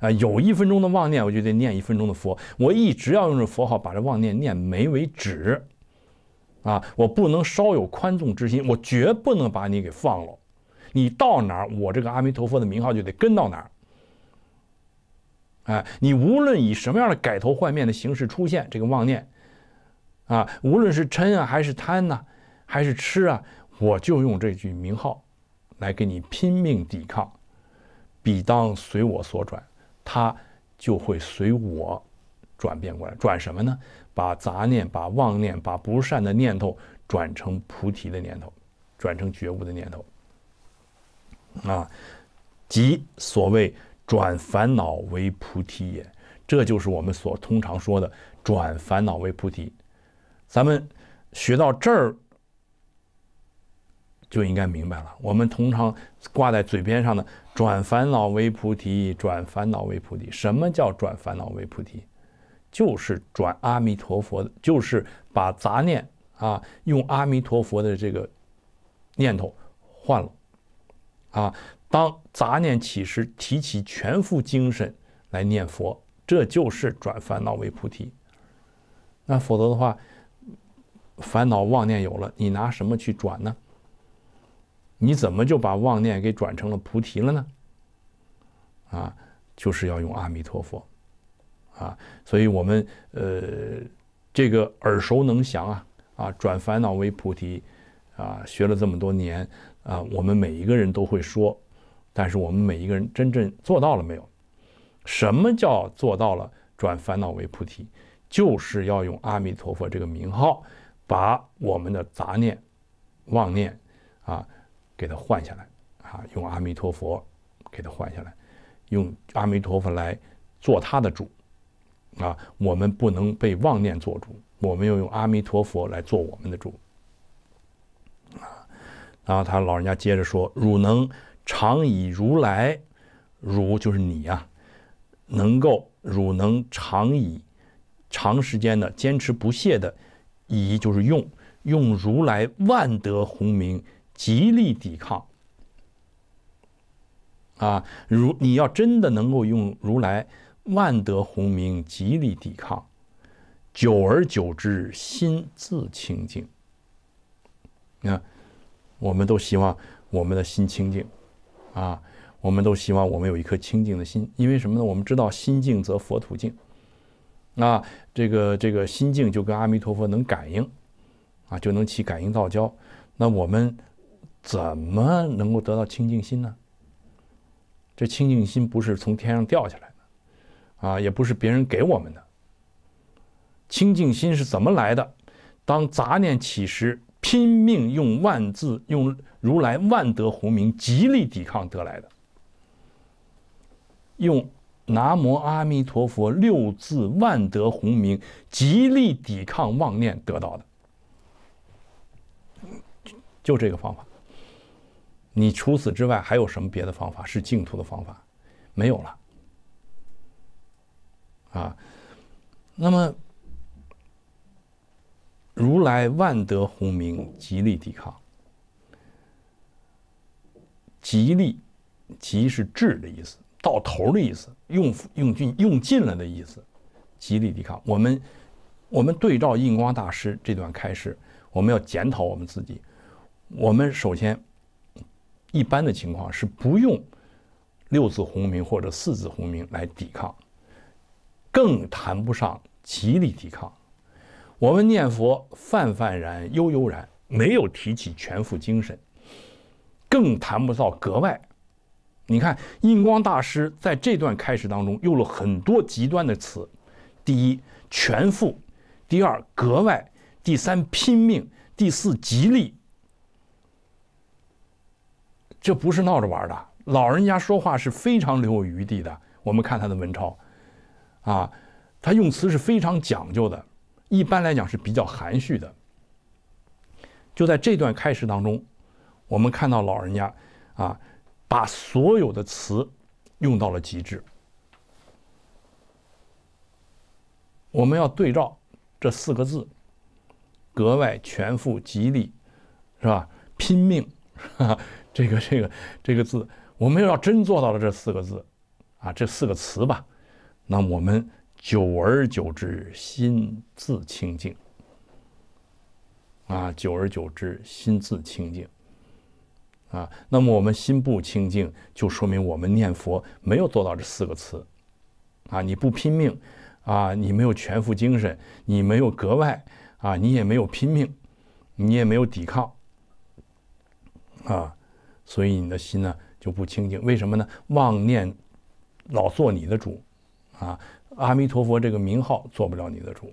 啊，有一分钟的妄念，我就得念一分钟的佛，我一直要用这佛号把这妄念念没为止啊！我不能稍有宽纵之心，我绝不能把你给放了。你到哪儿，我这个阿弥陀佛的名号就得跟到哪儿。哎，你无论以什么样的改头换面的形式出现，这个妄念。啊，无论是嗔啊，还是贪呐，还是痴啊，我就用这句名号，来给你拼命抵抗。彼当随我所转，他就会随我转变过来。转什么呢？把杂念、把妄念、把不善的念头转成菩提的念头，转成觉悟的念头。啊，即所谓转烦恼为菩提也。这就是我们所通常说的转烦恼为菩提。咱们学到这儿就应该明白了。我们通常挂在嘴边上的“转烦恼为菩提，转烦恼为菩提”，什么叫“转烦恼为菩提”？就是转阿弥陀佛，就是把杂念啊用阿弥陀佛的这个念头换了啊。当杂念起时，提起全副精神来念佛，这就是转烦恼为菩提。那否则的话，烦恼妄念有了，你拿什么去转呢？你怎么就把妄念给转成了菩提了呢？啊，就是要用阿弥陀佛啊！所以我们呃，这个耳熟能详啊啊，转烦恼为菩提啊，学了这么多年啊，我们每一个人都会说，但是我们每一个人真正做到了没有？什么叫做到了？转烦恼为菩提，就是要用阿弥陀佛这个名号。把我们的杂念、妄念啊，给它换下来啊，用阿弥陀佛给它换下来，用阿弥陀佛来做他的主啊。我们不能被妄念做主，我们要用阿弥陀佛来做我们的主啊。然后他老人家接着说：“汝能常以如来，汝就是你啊，能够，汝能常以长时间的坚持不懈的。”以就是用用如来万德洪名极力抵抗。啊，如你要真的能够用如来万德洪名极力抵抗，久而久之，心自清净。那我们都希望我们的心清净，啊，我们都希望我们有一颗清净的心，因为什么呢？我们知道，心净则佛土净。那这个这个心境就跟阿弥陀佛能感应，啊，就能起感应道交。那我们怎么能够得到清净心呢？这清净心不是从天上掉下来的，啊，也不是别人给我们的。清净心是怎么来的？当杂念起时，拼命用万字，用如来万德洪名，极力抵抗得来的。用。南无阿弥陀佛，六字万德洪名，极力抵抗妄念得到的，就这个方法。你除此之外还有什么别的方法？是净土的方法，没有了。啊，那么如来万德洪名，极力抵抗，极力，极是至的意思，到头的意思。用用尽用尽了的意思，极力抵抗。我们我们对照印光大师这段开示，我们要检讨我们自己。我们首先一般的情况是不用六字洪名或者四字洪名来抵抗，更谈不上极力抵抗。我们念佛泛泛然悠悠然，没有提起全副精神，更谈不到格外。你看，印光大师在这段开始当中用了很多极端的词：第一，全副；第二，格外；第三，拼命；第四，极力。这不是闹着玩的。老人家说话是非常留有余地的。我们看他的文抄，啊，他用词是非常讲究的，一般来讲是比较含蓄的。就在这段开始当中，我们看到老人家，啊。把所有的词用到了极致。我们要对照这四个字：格外、全副、极力，是吧？拼命，这个、这个、这个字，我们要真做到了这四个字啊，这四个词吧。那我们久而久之，心自清净啊；久而久之，心自清净。啊，那么我们心不清净，就说明我们念佛没有做到这四个词，啊，你不拼命，啊，你没有全副精神，你没有格外，啊，你也没有拼命，你也没有抵抗，啊，所以你的心呢就不清净。为什么呢？妄念老做你的主，啊，阿弥陀佛这个名号做不了你的主，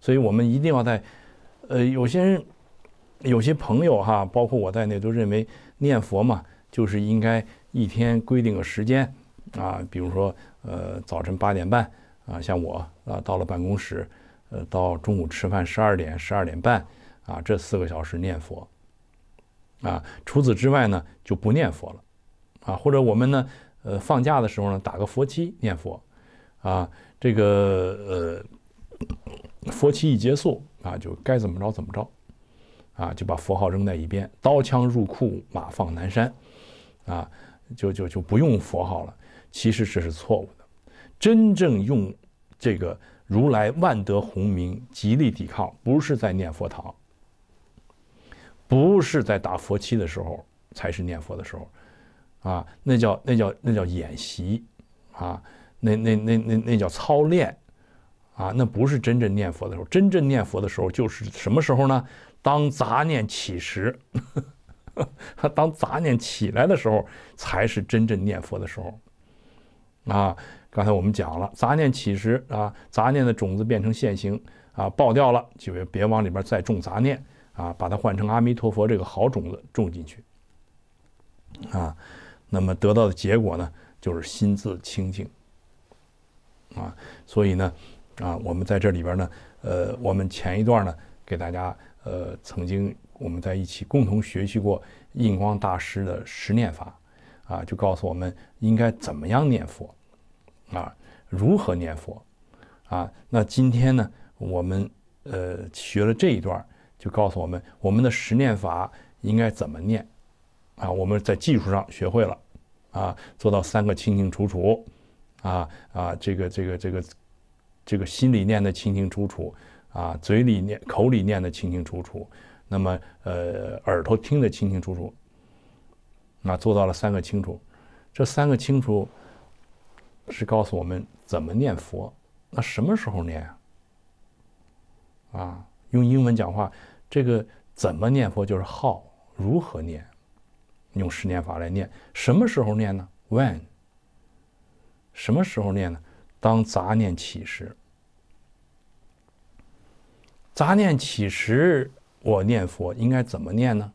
所以我们一定要在，呃，有些人。有些朋友哈，包括我在内，都认为念佛嘛，就是应该一天规定个时间啊，比如说呃早晨八点半啊，像我啊到了办公室，呃到中午吃饭十二点十二点半啊，这四个小时念佛啊，除此之外呢就不念佛了啊，或者我们呢呃放假的时候呢打个佛七念佛啊，这个呃佛七一结束啊就该怎么着怎么着。啊，就把佛号扔在一边，刀枪入库，马放南山，啊，就就就不用佛号了。其实这是错误的，真正用这个如来万德洪名极力抵抗，不是在念佛堂，不是在打佛七的时候才是念佛的时候，啊，那叫那叫那叫演习，啊，那那那那那叫操练，啊，那不是真正念佛的时候，真正念佛的时候就是什么时候呢？当杂念起时，当杂念起来的时候，才是真正念佛的时候。啊，刚才我们讲了，杂念起时啊，杂念的种子变成现行啊，爆掉了，就别往里边再种杂念啊，把它换成阿弥陀佛这个好种子种进去。啊，那么得到的结果呢，就是心自清净。啊，所以呢，啊，我们在这里边呢，呃，我们前一段呢，给大家。呃，曾经我们在一起共同学习过印光大师的十念法，啊，就告诉我们应该怎么样念佛，啊，如何念佛，啊，那今天呢，我们呃学了这一段，就告诉我们我们的十念法应该怎么念，啊，我们在技术上学会了，啊，做到三个清清楚楚，啊啊，这个这个这个这个心里念的清清楚楚。啊，嘴里念、口里念得清清楚楚，那么呃，耳朵听得清清楚楚，那做到了三个清楚。这三个清楚是告诉我们怎么念佛。那什么时候念啊？啊，用英文讲话，这个怎么念佛就是 how 如何念，用十念法来念。什么时候念呢？when 什么时候念呢？当杂念起时。杂念起时，我念佛应该怎么念呢？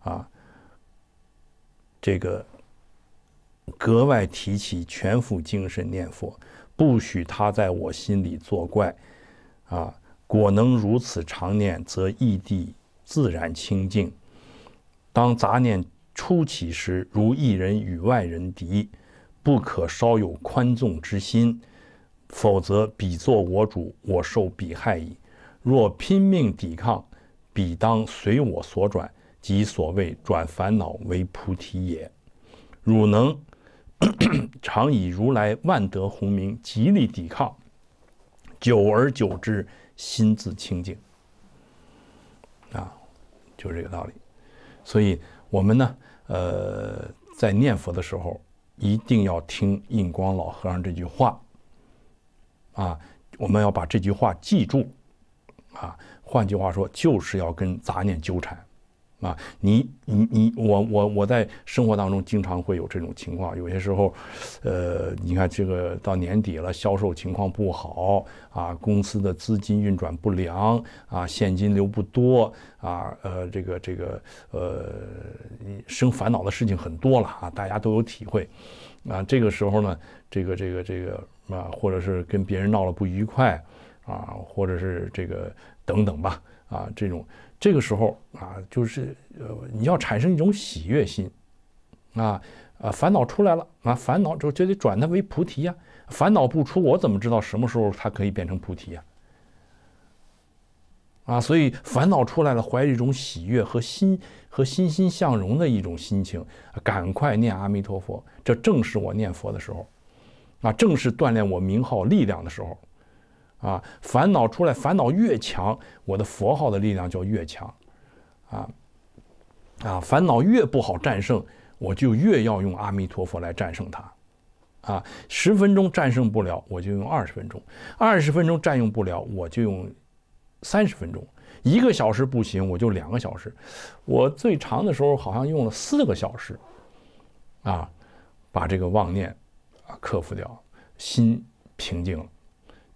啊，这个格外提起全副精神念佛，不许他在我心里作怪。啊，果能如此常念，则异地自然清净。当杂念初起时，如一人与外人敌，不可稍有宽纵之心，否则彼作我主，我受彼害矣。若拼命抵抗，彼当随我所转，即所谓转烦恼为菩提也。汝能 常以如来万德洪名极力抵抗，久而久之，心自清净。啊，就是这个道理。所以，我们呢，呃，在念佛的时候，一定要听印光老和尚这句话。啊，我们要把这句话记住。啊，换句话说，就是要跟杂念纠缠。啊，你你你，我我我在生活当中经常会有这种情况。有些时候，呃，你看这个到年底了，销售情况不好啊，公司的资金运转不良啊，现金流不多啊，呃，这个这个呃，生烦恼的事情很多了啊，大家都有体会。啊，这个时候呢，这个这个这个啊，或者是跟别人闹了不愉快。啊，或者是这个等等吧，啊，这种这个时候啊，就是呃，你要产生一种喜悦心，啊啊，烦恼出来了啊，烦恼就就得转它为菩提呀，烦恼不出，我怎么知道什么时候它可以变成菩提呀？啊，所以烦恼出来了，怀着一种喜悦和心和欣欣向荣的一种心情，赶快念阿弥陀佛，这正是我念佛的时候，啊，正是锻炼我名号力量的时候。啊，烦恼出来，烦恼越强，我的佛号的力量就越强，啊，啊，烦恼越不好战胜，我就越要用阿弥陀佛来战胜它，啊，十分钟战胜不了，我就用二十分钟，二十分钟占用不了，我就用三十分钟，一个小时不行，我就两个小时，我最长的时候好像用了四个小时，啊，把这个妄念啊克服掉，心平静了。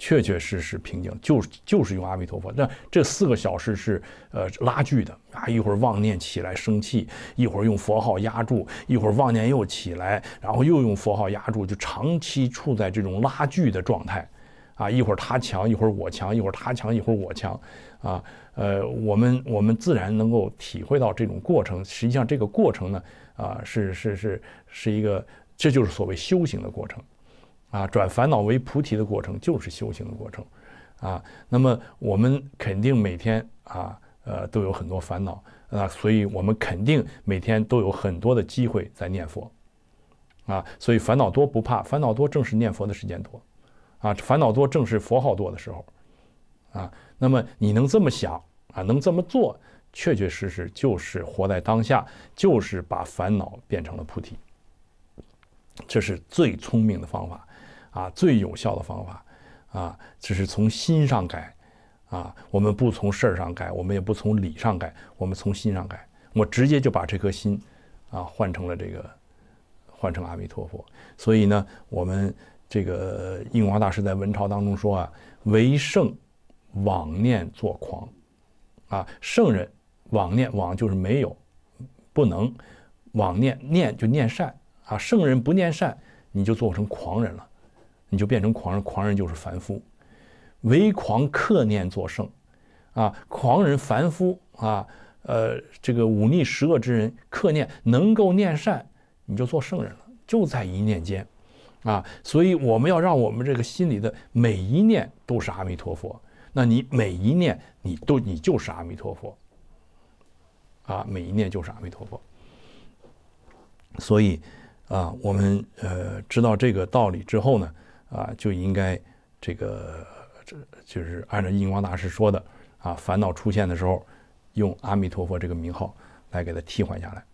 确确实实平静，就是就是用阿弥陀佛。那这四个小时是呃拉锯的啊，一会儿妄念起来生气，一会儿用佛号压住，一会儿妄念又起来，然后又用佛号压住，就长期处在这种拉锯的状态啊。一会儿他强，一会儿我强，一会儿他强，一会儿我强啊。呃，我们我们自然能够体会到这种过程。实际上这个过程呢，啊是是是是一个，这就是所谓修行的过程。啊，转烦恼为菩提的过程就是修行的过程，啊，那么我们肯定每天啊，呃，都有很多烦恼啊，所以我们肯定每天都有很多的机会在念佛，啊，所以烦恼多不怕，烦恼多正是念佛的时间多，啊，烦恼多正是佛号多的时候，啊，那么你能这么想啊，能这么做，确确实实就是活在当下，就是把烦恼变成了菩提，这是最聪明的方法。啊，最有效的方法，啊，就是从心上改。啊，我们不从事儿上改，我们也不从理上改，我们从心上改。我直接就把这颗心，啊，换成了这个，换成阿弥陀佛。所以呢，我们这个印光大师在文朝当中说啊：“为圣，往念作狂。啊，圣人往念往就是没有，不能往念念就念善啊。圣人不念善，你就做成狂人了。”你就变成狂人，狂人就是凡夫，唯狂克念作圣，啊，狂人凡夫啊，呃，这个忤逆十恶之人，克念能够念善，你就做圣人了，就在一念间，啊，所以我们要让我们这个心里的每一念都是阿弥陀佛，那你每一念你都你就是阿弥陀佛，啊，每一念就是阿弥陀佛，所以，啊，我们呃知道这个道理之后呢。啊，就应该这个，这就是按照印光大师说的啊，烦恼出现的时候，用阿弥陀佛这个名号来给他替换下来，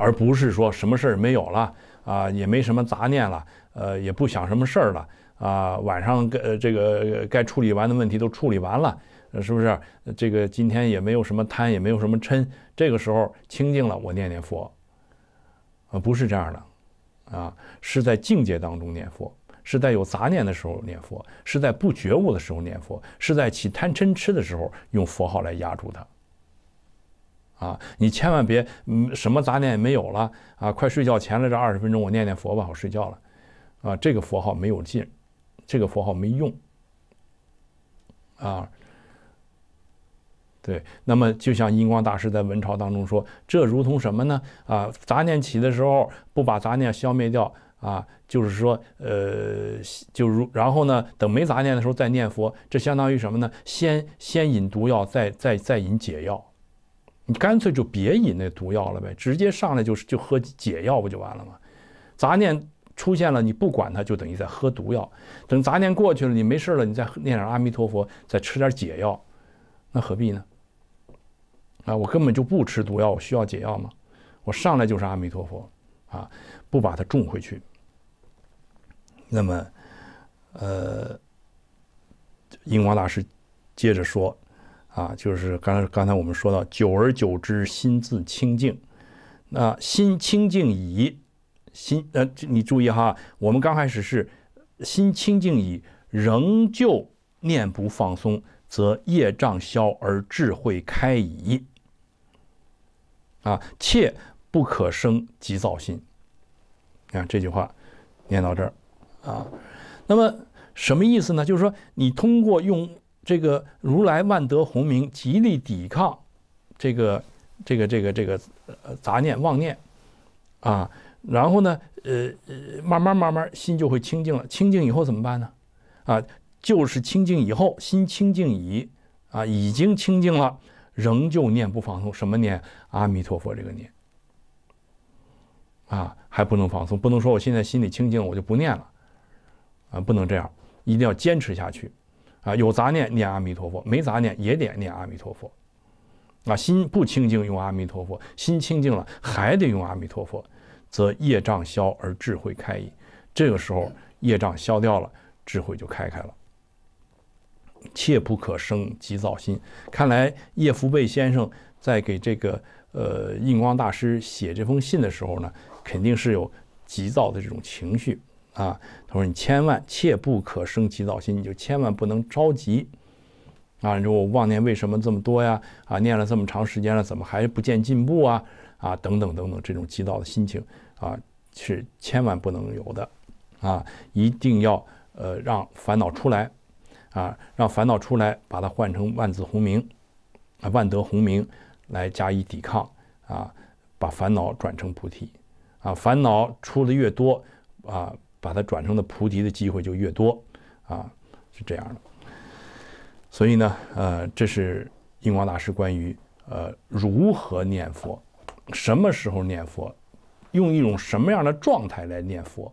而不是说什么事儿没有了啊，也没什么杂念了，呃，也不想什么事儿了啊，晚上呃、这个该处理完的问题都处理完了，是不是？这个今天也没有什么贪，也没有什么嗔，这个时候清净了，我念念佛，啊，不是这样的，啊，是在境界当中念佛。是在有杂念的时候念佛，是在不觉悟的时候念佛，是在起贪嗔痴的时候用佛号来压住它。啊，你千万别，什么杂念也没有了啊！快睡觉前了，这二十分钟我念念佛吧，我睡觉了。啊，这个佛号没有劲，这个佛号没用。啊，对，那么就像印光大师在文朝当中说，这如同什么呢？啊，杂念起的时候不把杂念消灭掉。啊，就是说，呃，就如然后呢，等没杂念的时候再念佛，这相当于什么呢？先先饮毒药，再再再饮解药。你干脆就别饮那毒药了呗，直接上来就是就喝解药不就完了吗？杂念出现了，你不管它，就等于在喝毒药。等杂念过去了，你没事了，你再念点阿弥陀佛，再吃点解药，那何必呢？啊，我根本就不吃毒药，我需要解药吗？我上来就是阿弥陀佛，啊，不把它种回去。那么，呃，英光大师接着说，啊，就是刚才刚才我们说到，久而久之，心自清净。那心清净矣，心呃，你注意哈，我们刚开始是心清净矣，仍旧念不放松，则业障消而智慧开矣。啊，切不可生急躁心。你看这句话，念到这儿。啊，那么什么意思呢？就是说，你通过用这个如来万德洪明极力抵抗，这个、这个、这个、这个呃杂念妄念，啊，然后呢，呃呃，慢慢慢慢心就会清净了。清净以后怎么办呢？啊，就是清净以后心清净已，啊，已经清净了，仍旧念不放松。什么念？阿弥陀佛这个念。啊，还不能放松，不能说我现在心里清净，我就不念了。啊，不能这样，一定要坚持下去，啊，有杂念念阿弥陀佛，没杂念也得念阿弥陀佛，啊，心不清净用阿弥陀佛，心清净了还得用阿弥陀佛，则业障消而智慧开矣。这个时候业障消掉了，智慧就开开了。切不可生急躁心。看来叶福贝先生在给这个呃印光大师写这封信的时候呢，肯定是有急躁的这种情绪。啊，他说你千万切不可生急躁心，你就千万不能着急。啊，你说我妄念为什么这么多呀？啊，念了这么长时间了，怎么还不见进步啊？啊，等等等等，这种急躁的心情啊，是千万不能有的。啊，一定要呃让烦恼出来，啊，让烦恼出来，把它换成万字洪名，啊，万德洪名来加以抵抗，啊，把烦恼转成菩提，啊，烦恼出的越多，啊。把它转成了菩提的机会就越多，啊，是这样的。所以呢，呃，这是印光大师关于呃如何念佛，什么时候念佛，用一种什么样的状态来念佛，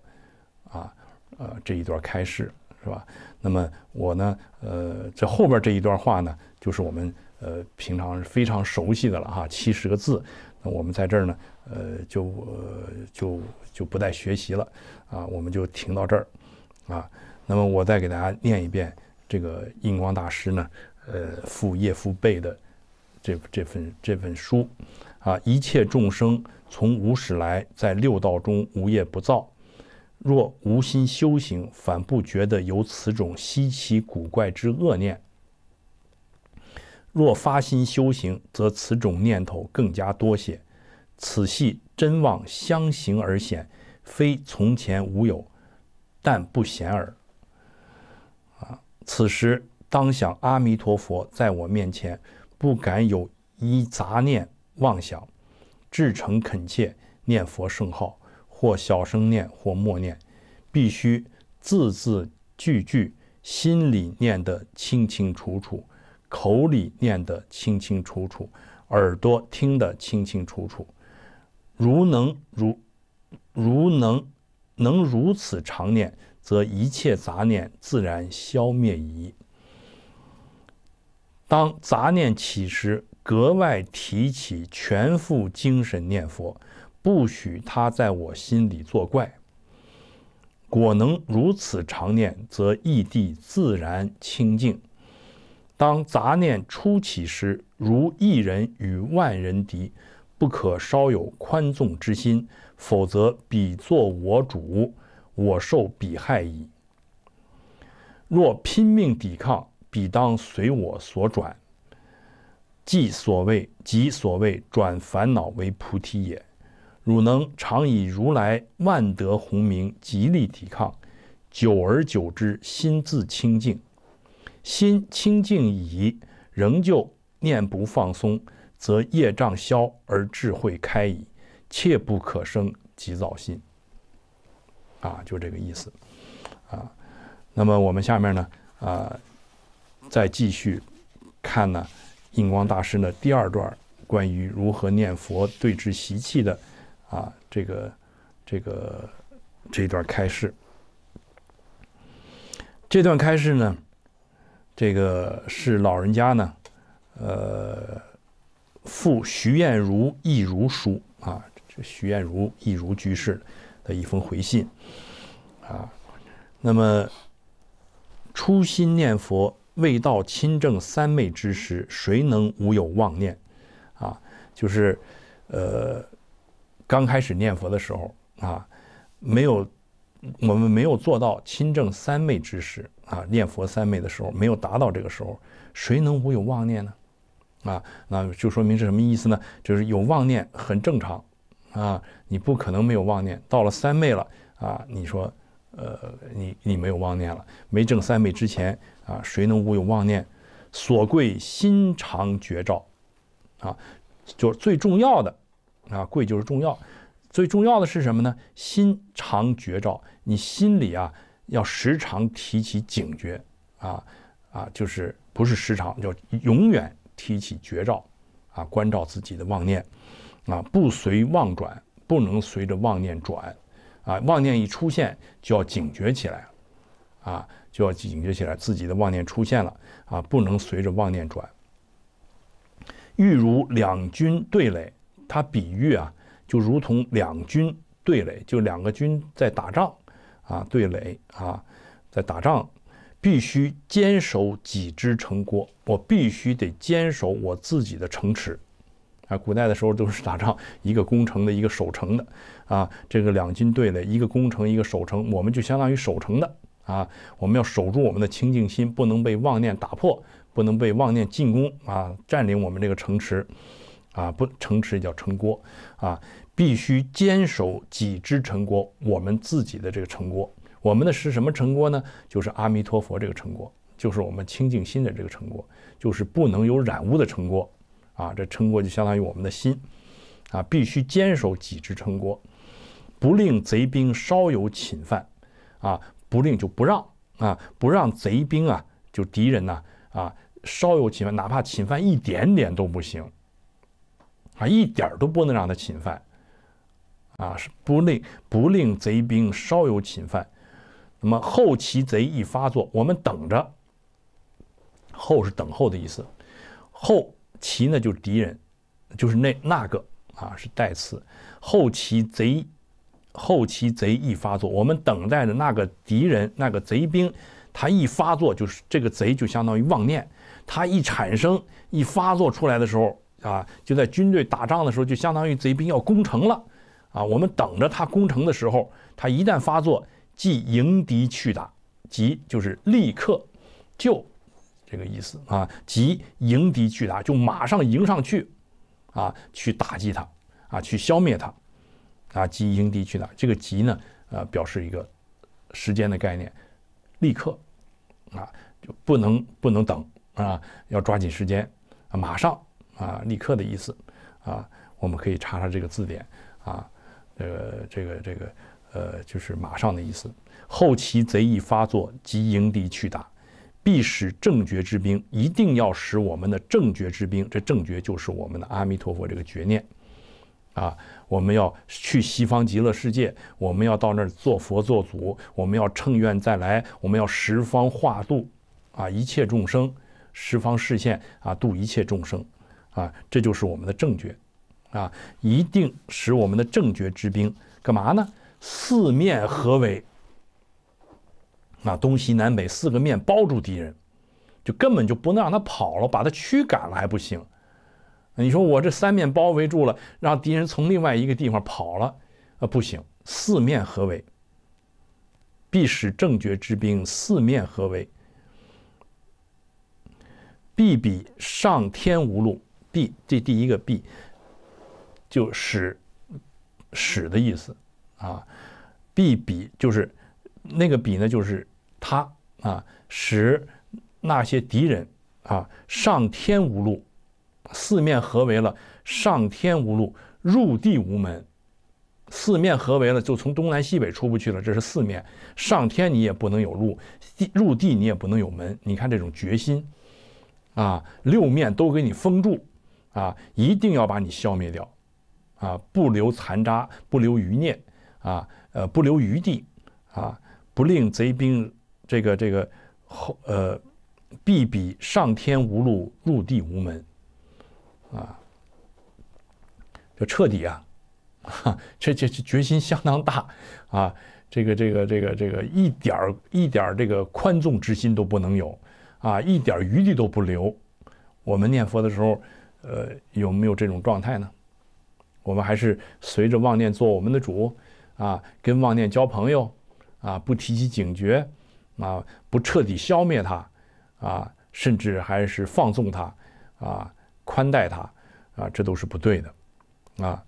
啊，呃，这一段开示是吧？那么我呢，呃，这后边这一段话呢，就是我们呃平常非常熟悉的了哈，七十个字。那我们在这儿呢，呃，就呃就就不再学习了。啊，我们就停到这儿，啊，那么我再给大家念一遍这个印光大师呢，呃，赴叶夫辈的这这份这份书，啊，一切众生从无始来，在六道中无业不造，若无心修行，反不觉得有此种稀奇古怪之恶念；若发心修行，则此种念头更加多些，此系真妄相形而显。非从前无有，但不显耳。啊！此时当想阿弥陀佛在我面前，不敢有一杂念妄想，至诚恳切念佛圣号，或小声念，或默念，必须字字句句心里念得清清楚楚，口里念得清清楚楚，耳朵听得清清楚楚。如能如。如能能如此常念，则一切杂念自然消灭矣。当杂念起时，格外提起全副精神念佛，不许他在我心里作怪。果能如此常念，则意地自然清净。当杂念初起时，如一人与万人敌，不可稍有宽纵之心。否则，彼作我主，我受彼害矣。若拼命抵抗，彼当随我所转。即所谓即所谓转烦恼为菩提也。汝能常以如来万德洪明极力抵抗，久而久之，心自清净。心清净矣，仍旧念不放松，则业障消而智慧开矣。切不可生急躁心，啊，就这个意思，啊，那么我们下面呢，啊，再继续看呢，印光大师呢第二段关于如何念佛对治习气的，啊，这个这个这一段开示。这段开示呢，这个是老人家呢，呃，复徐艳如易如书啊。就徐燕如一如居士的一封回信，啊，那么初心念佛未到亲证三昧之时，谁能无有妄念？啊，就是，呃，刚开始念佛的时候，啊，没有，我们没有做到亲证三昧之时，啊，念佛三昧的时候没有达到这个时候，谁能无有妄念呢？啊，那就说明是什么意思呢？就是有妄念很正常。啊，你不可能没有妄念。到了三昧了啊，你说，呃，你你没有妄念了？没证三昧之前啊，谁能无有妄念？所贵心常觉照，啊，就是最重要的啊，贵就是重要。最重要的是什么呢？心常觉照，你心里啊要时常提起警觉，啊啊，就是不是时常，就永远提起觉照，啊，关照自己的妄念。啊，不随妄转，不能随着妄念转，啊，妄念一出现就要警觉起来，啊，就要警觉起来，自己的妄念出现了，啊，不能随着妄念转。欲如两军对垒，他比喻啊，就如同两军对垒，就两个军在打仗，啊，对垒啊，在打仗，必须坚守己之城郭，我必须得坚守我自己的城池。啊，古代的时候都是打仗，一个攻城的，一个守城的，啊，这个两军对垒，一个攻城，一个守城。我们就相当于守城的，啊，我们要守住我们的清净心，不能被妄念打破，不能被妄念进攻，啊，占领我们这个城池，啊，不，城池叫城郭，啊，必须坚守己之城郭，我们自己的这个城郭。我们的是什么城郭呢？就是阿弥陀佛这个城郭，就是我们清净心的这个城郭，就是不能有染污的城郭。啊，这称国就相当于我们的心，啊，必须坚守己之称国，不令贼兵稍有侵犯，啊，不令就不让，啊，不让贼兵啊，就敌人呢，啊，稍有侵犯，哪怕侵犯一点点都不行，啊，一点儿都不能让他侵犯，啊，是不令不令贼兵稍有侵犯，那么后其贼一发作，我们等着，后是等候的意思，后。其呢就是敌人，就是那那个啊是代词。后期贼，后期贼一发作，我们等待的那个敌人那个贼兵，他一发作就是这个贼就相当于妄念，他一产生一发作出来的时候啊，就在军队打仗的时候就相当于贼兵要攻城了啊。我们等着他攻城的时候，他一旦发作，即迎敌去打，即就是立刻就。这个意思啊，即迎敌去打，就马上迎上去，啊，去打击他，啊，去消灭他，啊，即迎敌去打。这个“即”呢，呃，表示一个时间的概念，立刻，啊，就不能不能等，啊，要抓紧时间，马上，啊，立刻的意思，啊，我们可以查查这个字典，啊，个这个这个呃，就是马上的意思。后期贼一发作，即迎敌去打。必使正觉之兵，一定要使我们的正觉之兵。这正觉就是我们的阿弥陀佛这个觉念啊！我们要去西方极乐世界，我们要到那儿做佛做祖，我们要乘愿再来，我们要十方化度啊！一切众生，十方世界啊，度一切众生啊！这就是我们的正觉啊！一定使我们的正觉之兵干嘛呢？四面合围。那东西南北四个面包住敌人，就根本就不能让他跑了，把他驱赶了还不行。你说我这三面包围住了，让敌人从另外一个地方跑了，啊，不行，四面合围，必使正觉之兵四面合围，必比上天无路，必这第一个必就使使的意思啊，必比就是那个比呢就是。他啊，使那些敌人啊上天无路，四面合围了；上天无路，入地无门，四面合围了，就从东南西北出不去了。这是四面上天你也不能有路，入地你也不能有门。你看这种决心啊，六面都给你封住啊，一定要把你消灭掉啊，不留残渣，不留余孽啊，呃，不留余地啊，不令贼兵。这个这个后呃，必比上天无路入地无门，啊，就彻底啊，这这这决心相当大啊，这个这个这个这个一点儿一点儿这个宽纵之心都不能有啊，一点余地都不留。我们念佛的时候，呃，有没有这种状态呢？我们还是随着妄念做我们的主啊，跟妄念交朋友啊，不提起警觉。啊，不彻底消灭他，啊，甚至还是放纵他，啊，宽待他，啊，这都是不对的，啊。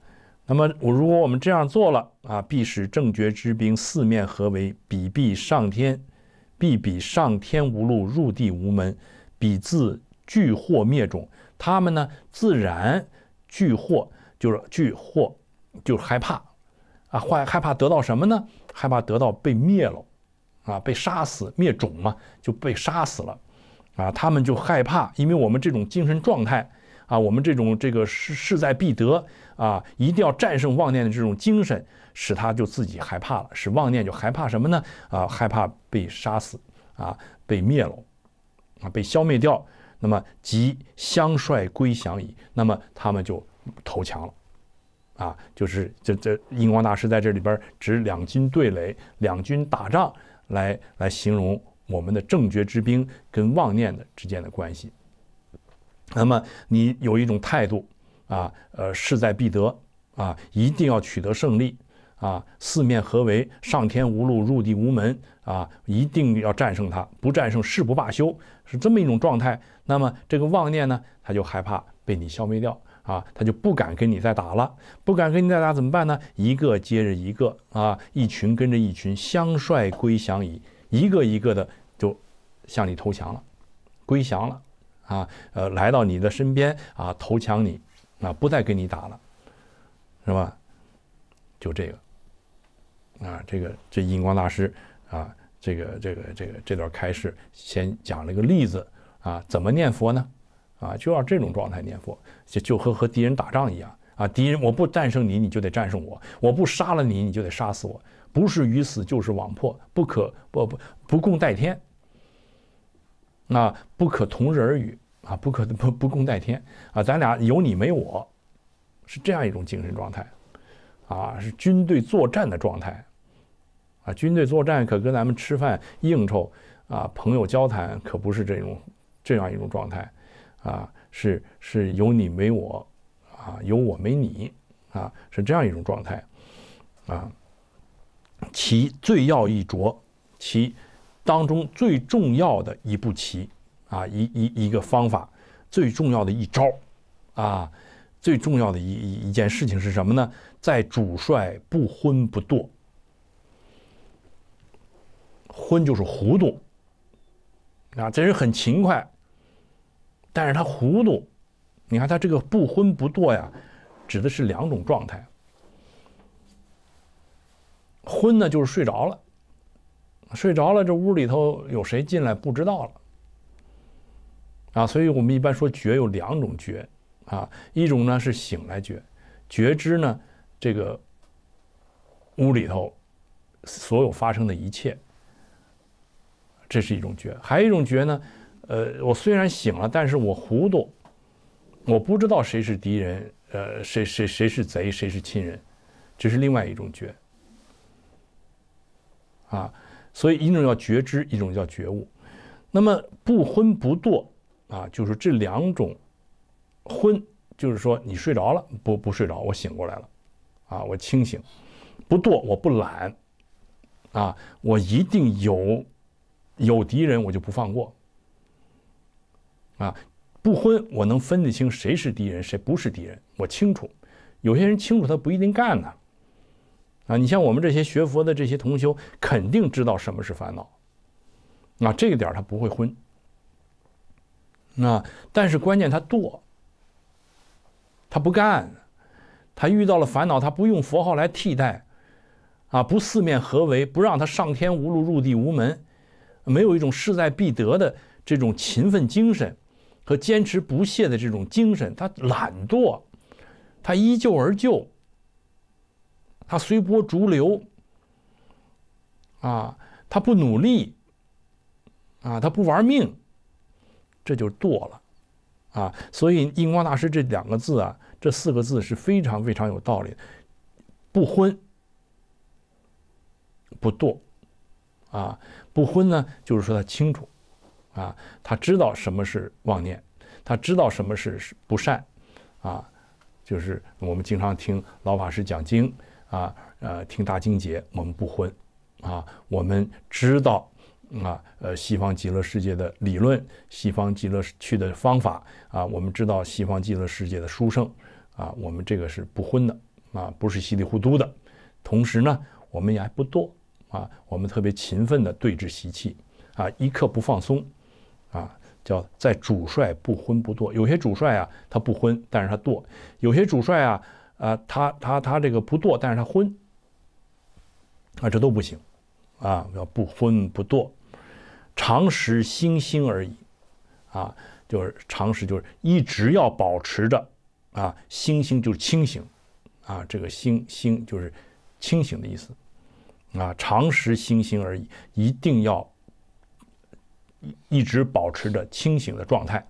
那么我如果我们这样做了，啊，必使正觉之兵四面合围，彼必上天，必彼上天无路入地无门，彼自聚祸灭种。他们呢，自然聚祸，就是聚祸，就是害怕，啊，害害怕得到什么呢？害怕得到被灭了。啊，被杀死灭种嘛，就被杀死了。啊，他们就害怕，因为我们这种精神状态，啊，我们这种这个势势在必得啊，一定要战胜妄念的这种精神，使他就自己害怕了，使妄念就害怕什么呢？啊，害怕被杀死，啊，被灭了，啊，被消灭掉。那么即相率归降矣。那么他们就投降了。啊，就是这这印光大师在这里边指两军对垒，两军打仗。来来形容我们的正觉之兵跟妄念的之间的关系。那么你有一种态度啊，呃，势在必得啊，一定要取得胜利啊，四面合围，上天无路，入地无门啊，一定要战胜它，不战胜誓不罢休，是这么一种状态。那么这个妄念呢，他就害怕被你消灭掉。啊，他就不敢跟你再打了，不敢跟你再打怎么办呢？一个接着一个啊，一群跟着一群，相率归降矣，一个一个的就向你投降了，归降了，啊，呃，来到你的身边啊，投降你，啊，不再跟你打了，是吧？就这个，啊，这个这印光大师啊，这个这个这个这段开示先讲了一个例子啊，怎么念佛呢？啊，就要这种状态念佛，就就和和敌人打仗一样啊！敌人，我不战胜你，你就得战胜我；我不杀了你，你就得杀死我。不是鱼死就是网破，不可不不不共戴天。那不可同日而语啊！不可不不共戴天啊！咱俩有你没我，是这样一种精神状态，啊，是军队作战的状态，啊，军队作战可跟咱们吃饭、应酬啊、朋友交谈，可不是这种这样一种状态。啊，是是有你没我，啊，有我没你，啊，是这样一种状态，啊，棋最要一着，棋当中最重要的一步棋，啊，一一一个方法最重要的一招，啊，最重要的一一一件事情是什么呢？在主帅不昏不惰，昏就是糊涂，啊，这人很勤快。但是他糊涂，你看他这个不昏不堕呀，指的是两种状态。昏呢就是睡着了，睡着了这屋里头有谁进来不知道了，啊，所以我们一般说觉有两种觉啊，一种呢是醒来觉，觉知呢这个屋里头所有发生的一切，这是一种觉，还有一种觉呢。呃，我虽然醒了，但是我糊涂，我不知道谁是敌人，呃，谁谁谁是贼，谁是亲人，这是另外一种觉，啊，所以一种叫觉知，一种叫觉悟。那么不昏不惰，啊，就是这两种，昏就是说你睡着了，不不睡着，我醒过来了，啊，我清醒，不惰，我不懒，啊，我一定有，有敌人我就不放过。啊，不昏，我能分得清谁是敌人，谁不是敌人，我清楚。有些人清楚，他不一定干呢。啊，你像我们这些学佛的这些同修，肯定知道什么是烦恼。那这个点他不会昏。那但是关键他惰，他不干，他遇到了烦恼，他不用佛号来替代，啊，不四面合围，不让他上天无路，入地无门，没有一种势在必得的这种勤奋精神。和坚持不懈的这种精神，他懒惰，他依旧而就，他随波逐流，啊，他不努力，啊，他不玩命，这就惰了，啊，所以“印光大师”这两个字啊，这四个字是非常非常有道理，的，不昏，不惰，啊，不昏呢，就是说他清楚。啊，他知道什么是妄念，他知道什么是是不善，啊，就是我们经常听老法师讲经啊，呃，听大经节，我们不昏，啊，我们知道啊，呃，西方极乐世界的理论，西方极乐去的方法，啊，我们知道西方极乐世界的书圣，啊，我们这个是不昏的，啊，不是稀里糊涂的，同时呢，我们也还不惰，啊，我们特别勤奋的对治习气，啊，一刻不放松。叫在主帅不昏不惰，有些主帅啊，他不昏，但是他堕；有些主帅啊，啊，他他他这个不堕，但是他昏。啊，这都不行，啊，要不昏不堕，常识星星而已，啊，就是常识就是一直要保持着，啊，星星就是清醒，啊，这个星星就是清醒的意思，啊，常识星星而已，一定要。一直保持着清醒的状态，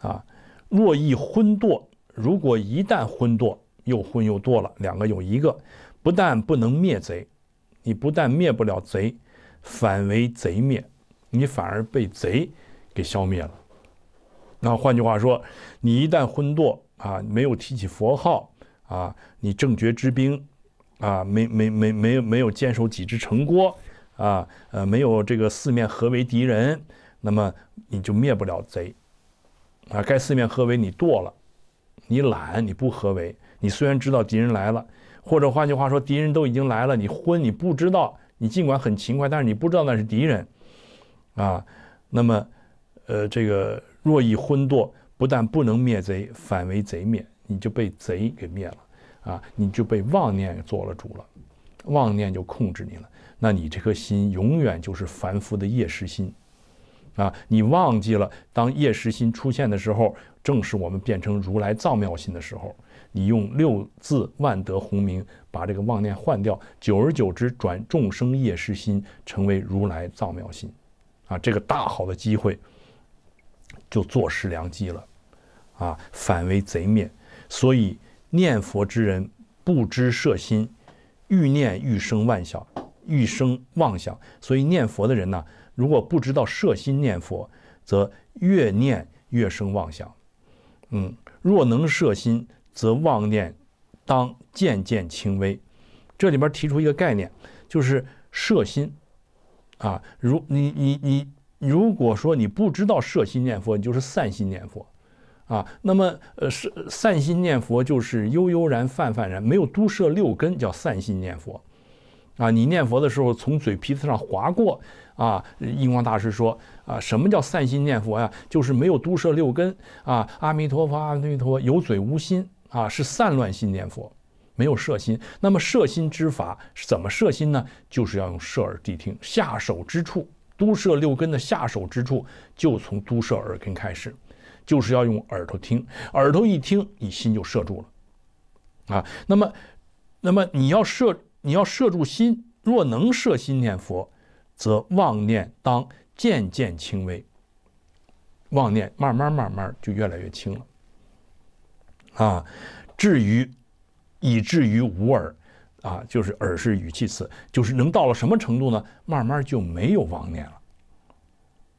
啊，若一昏堕，如果一旦昏堕，又昏又堕了，两个有一个，不但不能灭贼，你不但灭不了贼，反为贼灭，你反而被贼给消灭了。那换句话说，你一旦昏堕啊，没有提起佛号啊，你正觉之兵啊，没没没没没有坚守几只城郭啊，呃，没有这个四面合围敌人。那么你就灭不了贼，啊，该四面合围你剁了，你懒你不合围，你虽然知道敌人来了，或者换句话说，敌人都已经来了，你昏你不知道，你尽管很勤快，但是你不知道那是敌人，啊，那么，呃，这个若以昏堕，不但不能灭贼，反为贼灭，你就被贼给灭了，啊，你就被妄念做了主了，妄念就控制你了，那你这颗心永远就是凡夫的业识心。啊！你忘记了，当业识心出现的时候，正是我们变成如来藏妙心的时候。你用六字万德洪名把这个妄念换掉，久而久之，转众生业识心成为如来藏妙心。啊，这个大好的机会就坐失良机了，啊，反为贼灭。所以念佛之人不知摄心，欲念欲生万想，欲生妄想。所以念佛的人呢？如果不知道摄心念佛，则越念越生妄想。嗯，若能摄心，则妄念当渐渐轻微。这里边提出一个概念，就是摄心。啊，如你你你，如果说你不知道摄心念佛，你就是散心念佛。啊，那么呃，是散心念佛就是悠悠然、泛泛然，没有都摄六根，叫散心念佛。啊，你念佛的时候从嘴皮子上划过。啊，印光大师说啊，什么叫散心念佛呀？就是没有都摄六根啊。阿弥陀佛，阿弥陀佛，有嘴无心啊，是散乱心念佛，没有摄心。那么摄心之法怎么摄心呢？就是要用摄耳谛听。下手之处，都摄六根的下手之处，就从都摄耳根开始，就是要用耳朵听。耳朵一听，你心就摄住了啊。那么，那么你要摄，你要摄住心，若能摄心念佛。则妄念当渐渐轻微，妄念慢慢慢慢就越来越轻了，啊，至于以至于无耳，啊，就是耳是语气词，就是能到了什么程度呢？慢慢就没有妄念了，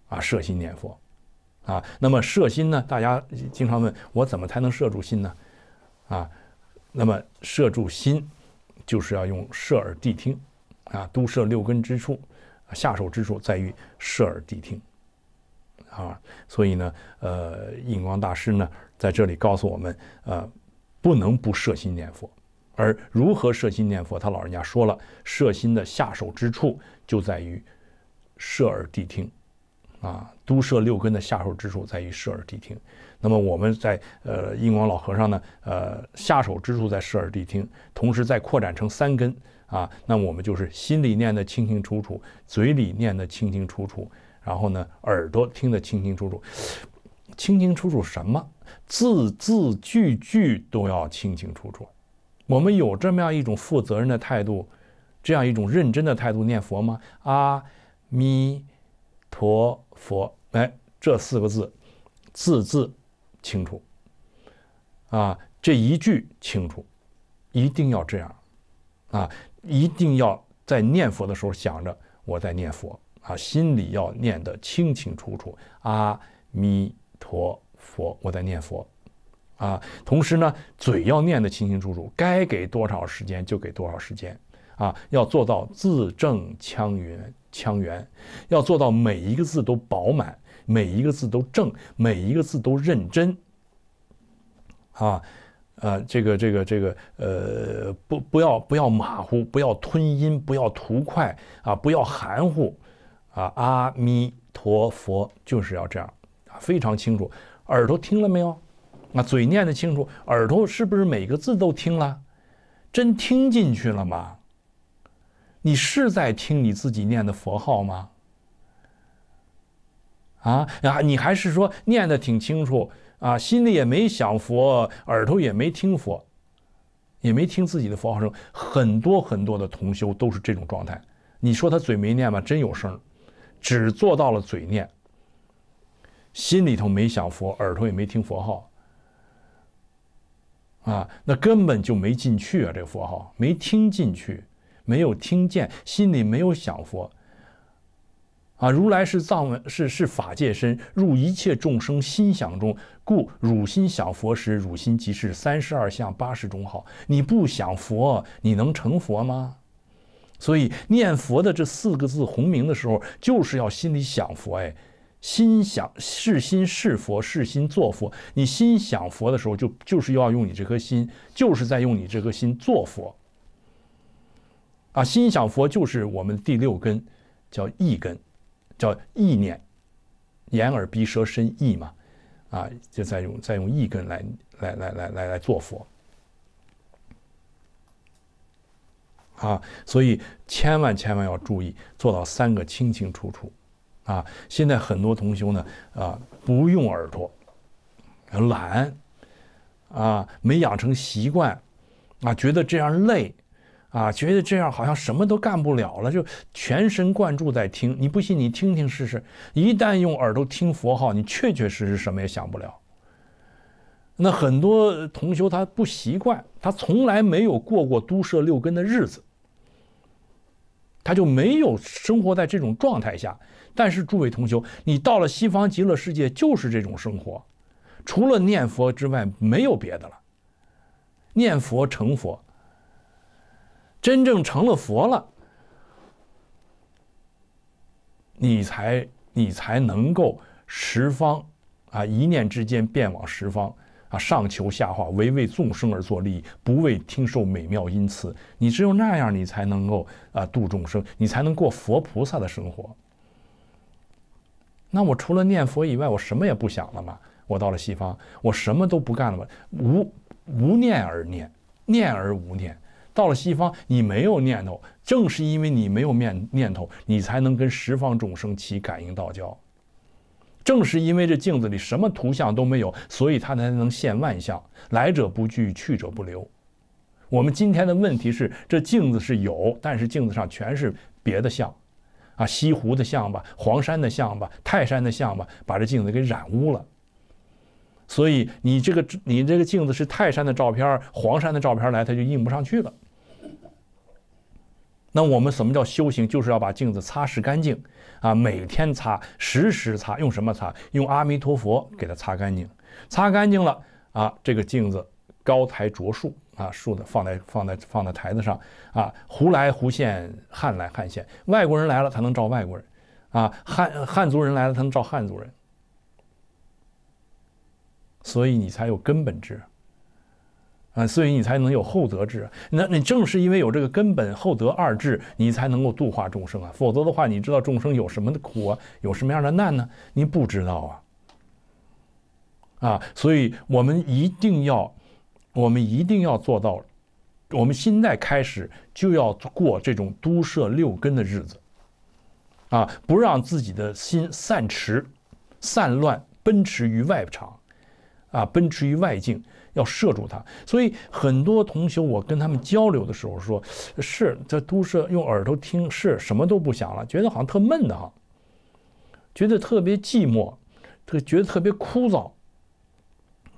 啊，摄心念佛，啊，那么摄心呢？大家经常问我怎么才能摄住心呢？啊，那么摄住心就是要用摄耳谛听，啊，都摄六根之处。下手之处在于设耳谛听，啊，所以呢，呃，印光大师呢在这里告诉我们，呃，不能不设心念佛，而如何设心念佛，他老人家说了，设心的下手之处就在于设耳谛听，啊，都设六根的下手之处在于设耳谛听，那么我们在呃印光老和尚呢，呃，下手之处在设耳谛听，同时再扩展成三根。啊，那我们就是心里念得清清楚楚，嘴里念得清清楚楚，然后呢，耳朵听得清清楚楚，清清楚楚什么字字句句都要清清楚楚。我们有这么样一种负责任的态度，这样一种认真的态度念佛吗？阿弥陀佛，哎，这四个字字字清楚，啊，这一句清楚，一定要这样，啊。一定要在念佛的时候想着我在念佛啊，心里要念得清清楚楚，阿弥陀佛，我在念佛，啊，同时呢，嘴要念得清清楚楚，该给多少时间就给多少时间，啊，要做到字正腔圆，腔圆，要做到每一个字都饱满，每一个字都正，每一个字都认真，啊。啊，这个这个这个，呃，不不要不要马虎，不要吞音，不要图快啊，不要含糊啊！阿弥陀佛就是要这样啊，非常清楚。耳朵听了没有？啊，嘴念的清楚？耳朵是不是每个字都听了？真听进去了吗？你是在听你自己念的佛号吗？啊啊，你还是说念的挺清楚？啊，心里也没想佛，耳朵也没听佛，也没听自己的佛号声。很多很多的同修都是这种状态。你说他嘴没念吗？真有声，只做到了嘴念，心里头没想佛，耳朵也没听佛号。啊，那根本就没进去啊！这个佛号没听进去，没有听见，心里没有想佛。啊！如来是藏文，是是法界身，入一切众生心想中。故汝心想佛时，汝心即是三十二相八十种好。你不想佛，你能成佛吗？所以念佛的这四个字洪名的时候，就是要心里想佛。哎，心想是心是佛，是心做佛。你心想佛的时候，就就是要用你这颗心，就是在用你这颗心做佛。啊，心想佛就是我们第六根，叫意根。叫意念，眼耳鼻舌身意嘛，啊，就再用再用意根来来来来来来做佛，啊，所以千万千万要注意，做到三个清清楚楚，啊，现在很多同修呢，啊，不用耳朵，懒，啊，没养成习惯，啊，觉得这样累。啊，觉得这样好像什么都干不了了，就全神贯注在听。你不信，你听听试试。一旦用耳朵听佛号，你确确实实什么也想不了。那很多同修他不习惯，他从来没有过过都摄六根的日子，他就没有生活在这种状态下。但是诸位同修，你到了西方极乐世界就是这种生活，除了念佛之外没有别的了，念佛成佛。真正成了佛了，你才你才能够十方啊，一念之间变往十方啊，上求下化，唯为众生而作利益，不为听受美妙音词。你只有那样，你才能够啊度众生，你才能过佛菩萨的生活。那我除了念佛以外，我什么也不想了吗？我到了西方，我什么都不干了吗？无无念而念，念而无念。到了西方，你没有念头，正是因为你没有念念头，你才能跟十方众生起感应。道交。正是因为这镜子里什么图像都没有，所以它才能现万象，来者不拒，去者不留。我们今天的问题是，这镜子是有，但是镜子上全是别的像，啊，西湖的像吧，黄山的像吧，泰山的像吧，把这镜子给染污了。所以你这个你这个镜子是泰山的照片，黄山的照片来，它就印不上去了。那我们什么叫修行？就是要把镜子擦拭干净，啊，每天擦，时时擦，用什么擦？用阿弥陀佛给它擦干净，擦干净了，啊，这个镜子高台卓树啊，竖的放在放在放在台子上，啊，胡来胡现，汉来汉现，外国人来了才能照外国人，啊，汉汉族人来了才能照汉族人，所以你才有根本智。啊，所以你才能有厚德志。那，你正是因为有这个根本厚德二志，你才能够度化众生啊。否则的话，你知道众生有什么的苦啊，有什么样的难呢？你不知道啊。啊，所以我们一定要，我们一定要做到，我们现在开始就要过这种都摄六根的日子，啊，不让自己的心散驰、散乱、奔驰于外场，啊，奔驰于外境。要射住他，所以很多同学，我跟他们交流的时候说，是在都市用耳朵听，是什么都不想了，觉得好像特闷的哈，觉得特别寂寞，特觉得特别枯燥，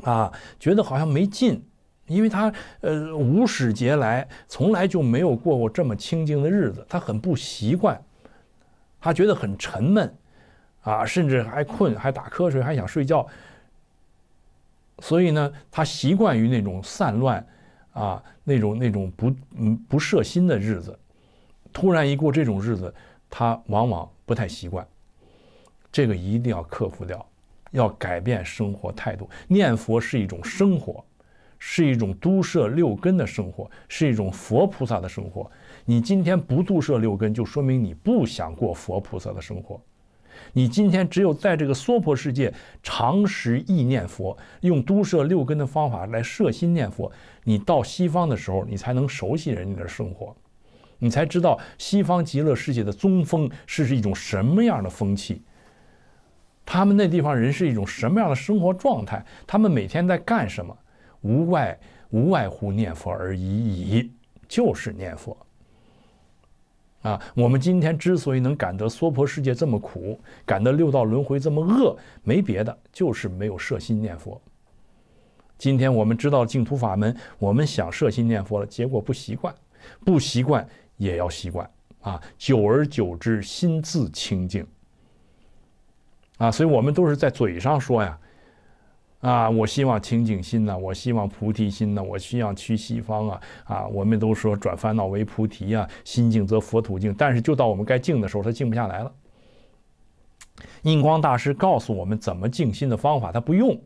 啊，觉得好像没劲，因为他呃无始劫来从来就没有过过这么清静的日子，他很不习惯，他觉得很沉闷，啊，甚至还困，还打瞌睡，还想睡觉。所以呢，他习惯于那种散乱，啊，那种那种不嗯不摄心的日子，突然一过这种日子，他往往不太习惯。这个一定要克服掉，要改变生活态度。念佛是一种生活，是一种都摄六根的生活，是一种佛菩萨的生活。你今天不度摄六根，就说明你不想过佛菩萨的生活。你今天只有在这个娑婆世界常识意念佛，用都摄六根的方法来摄心念佛，你到西方的时候，你才能熟悉人家的生活，你才知道西方极乐世界的宗风是一种什么样的风气，他们那地方人是一种什么样的生活状态，他们每天在干什么，无外无外乎念佛而已矣，就是念佛。啊，我们今天之所以能感得娑婆世界这么苦，感得六道轮回这么恶，没别的，就是没有摄心念佛。今天我们知道净土法门，我们想摄心念佛了，结果不习惯，不习惯也要习惯啊，久而久之，心自清净。啊，所以我们都是在嘴上说呀。啊，我希望清净心呐，我希望菩提心呐，我希望去西方啊！啊，我们都说转烦恼为菩提啊，心静则佛土静。但是，就到我们该静的时候，他静不下来了。印光大师告诉我们怎么静心的方法，他不用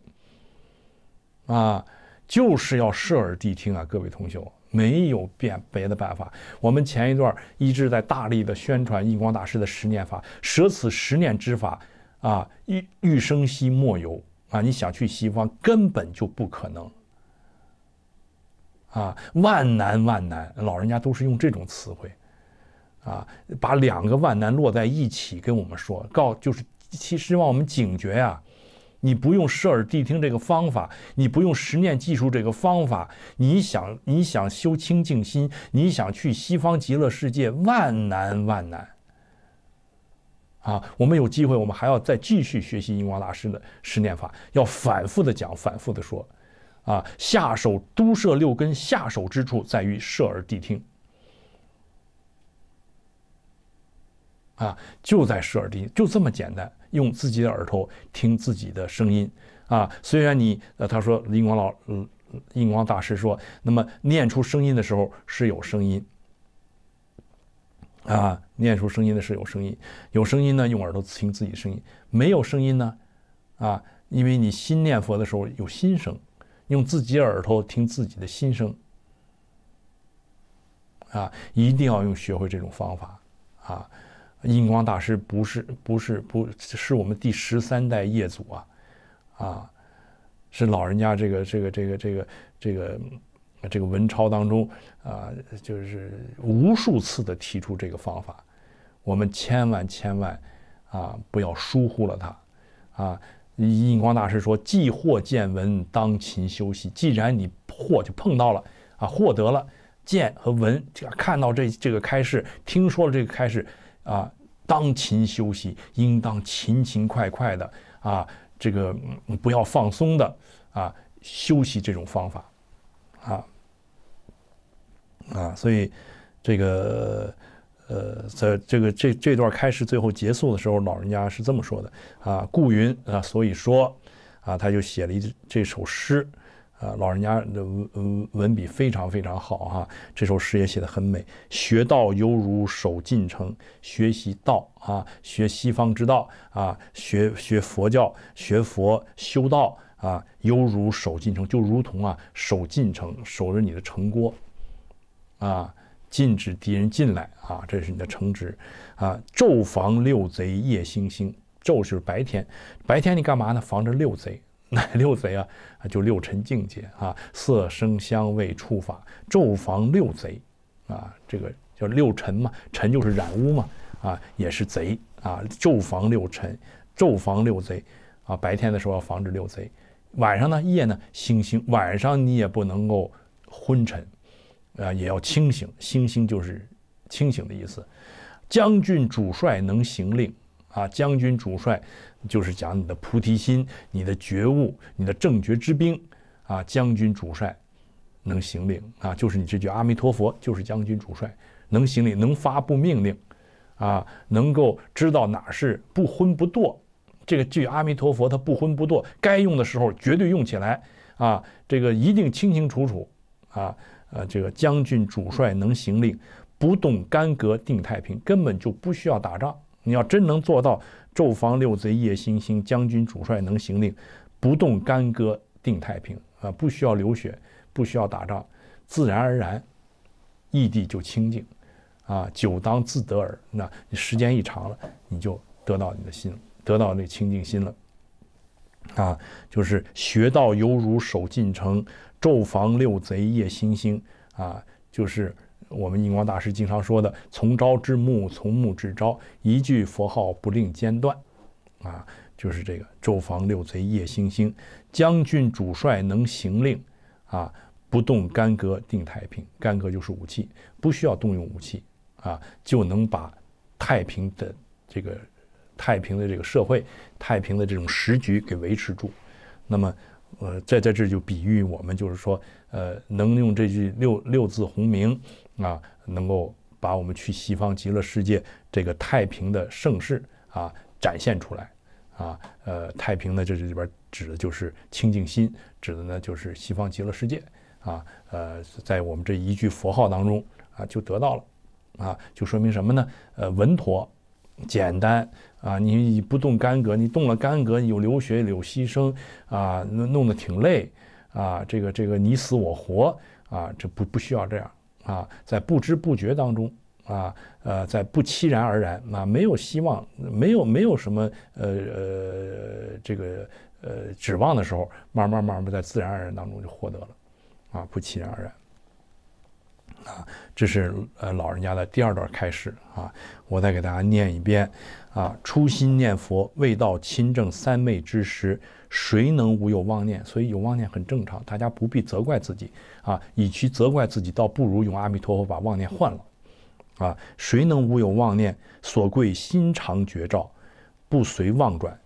啊，就是要设耳谛听啊，各位同学没有变别的办法。我们前一段一直在大力的宣传印光大师的十念法，舍此十念之法啊，欲欲生西莫由。啊，你想去西方根本就不可能。啊，万难万难，老人家都是用这种词汇，啊，把两个万难落在一起跟我们说，告就是，其实让我们警觉呀。你不用设耳谛听这个方法，你不用十念技术这个方法，你想你想修清净心，你想去西方极乐世界，万难万难。啊，我们有机会，我们还要再继续学习印光大师的十念法，要反复的讲，反复的说。啊，下手都摄六根，下手之处在于摄耳谛听。啊，就在摄耳谛听，就这么简单，用自己的耳朵听自己的声音。啊，虽然你，呃，他说印光老，嗯，印光大师说，那么念出声音的时候是有声音。啊，念出声音的是有声音，有声音呢，用耳朵听自己声音；没有声音呢，啊，因为你心念佛的时候有心声，用自己耳朵听自己的心声。啊，一定要用学会这种方法。啊，印光大师不是不是不是我们第十三代业祖啊，啊，是老人家这个这个这个这个这个。这个文抄当中啊，就是无数次的提出这个方法，我们千万千万啊不要疏忽了它。啊，印光大师说：“既获见闻，当勤修习。既然你获就碰到了啊，获得了见和闻，看到这这个开示，听说了这个开示啊，当勤修习，应当勤勤快快的啊，这个不要放松的啊，修习这种方法。”啊，啊，所以这个呃，在这个这这段开始、最后结束的时候，老人家是这么说的啊。顾云啊，所以说啊，他就写了一这首诗啊。老人家的文文笔非常非常好啊，这首诗也写的很美。学道犹如守禁城，学习道啊，学西方之道啊，学学佛教，学佛修道。啊，犹如守进城，就如同啊，守进城，守着你的城郭，啊，禁止敌人进来啊，这是你的城池，啊，昼防六贼，夜星星，昼是白天，白天你干嘛呢？防着六贼，哪六贼啊？啊，就六尘境界啊，色声香味触法，昼防六贼，啊，这个叫六尘嘛，尘就是染污嘛，啊，也是贼啊，昼防六尘，昼防六贼，啊，白天的时候要防止六贼。晚上呢，夜呢，星星。晚上你也不能够昏沉，啊，也要清醒。星星就是清醒的意思。将军主帅能行令，啊，将军主帅就是讲你的菩提心、你的觉悟、你的正觉之兵，啊，将军主帅能行令，啊，就是你这句阿弥陀佛，就是将军主帅能行令，能发布命令，啊，能够知道哪是不昏不堕。这个据阿弥陀佛，他不昏不惰，该用的时候绝对用起来，啊，这个一定清清楚楚，啊，呃，这个将军主帅能行令，不动干戈定太平，根本就不需要打仗。你要真能做到昼防六贼夜星星，将军主帅能行令，不动干戈定太平，啊，不需要流血，不需要打仗，自然而然，异地就清净，啊，久当自得耳。那时间一长了，你就得到你的心了。得到那清净心了，啊，就是学道犹如守进城，昼防六贼，夜星星，啊，就是我们印光大师经常说的“从朝至暮，从暮至朝”，一句佛号不令间断，啊，就是这个“昼防六贼，夜星星”，将军主帅能行令，啊，不动干戈定太平，干戈就是武器，不需要动用武器，啊，就能把太平的这个。太平的这个社会，太平的这种时局给维持住，那么，呃，在在这就比喻我们就是说，呃，能用这句六六字洪名啊，能够把我们去西方极乐世界这个太平的盛世啊展现出来啊，呃，太平呢这里边指的就是清净心，指的呢就是西方极乐世界啊，呃，在我们这一句佛号当中啊就得到了，啊，就说明什么呢？呃，稳妥。简单啊，你不动干戈，你动了干戈，有流血，有牺牲啊，那弄得挺累啊，这个这个你死我活啊，这不不需要这样啊，在不知不觉当中啊，呃，在不期然而然啊，没有希望，没有没有什么呃呃这个呃指望的时候，慢慢慢慢在自然而然当中就获得了，啊，不期然而然。啊，这是呃老人家的第二段开始啊，我再给大家念一遍啊。初心念佛，未到亲证三昧之时，谁能无有妄念？所以有妄念很正常，大家不必责怪自己啊。与其责怪自己，倒不如用阿弥陀佛把妄念换了啊。谁能无有妄念？所贵心常绝照，不随妄转。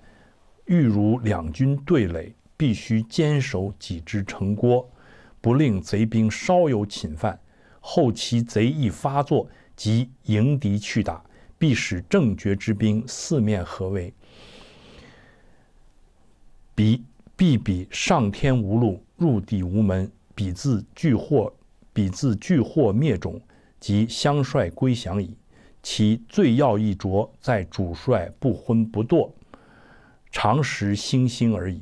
欲如两军对垒，必须坚守己之城郭，不令贼兵稍有侵犯。后其贼一发作，即迎敌去打，必使正觉之兵四面合围，彼必彼上天无路，入地无门，彼自俱祸，彼自俱祸灭种，即相率归降矣。其最要一着，在主帅不昏不堕，常时星星而已。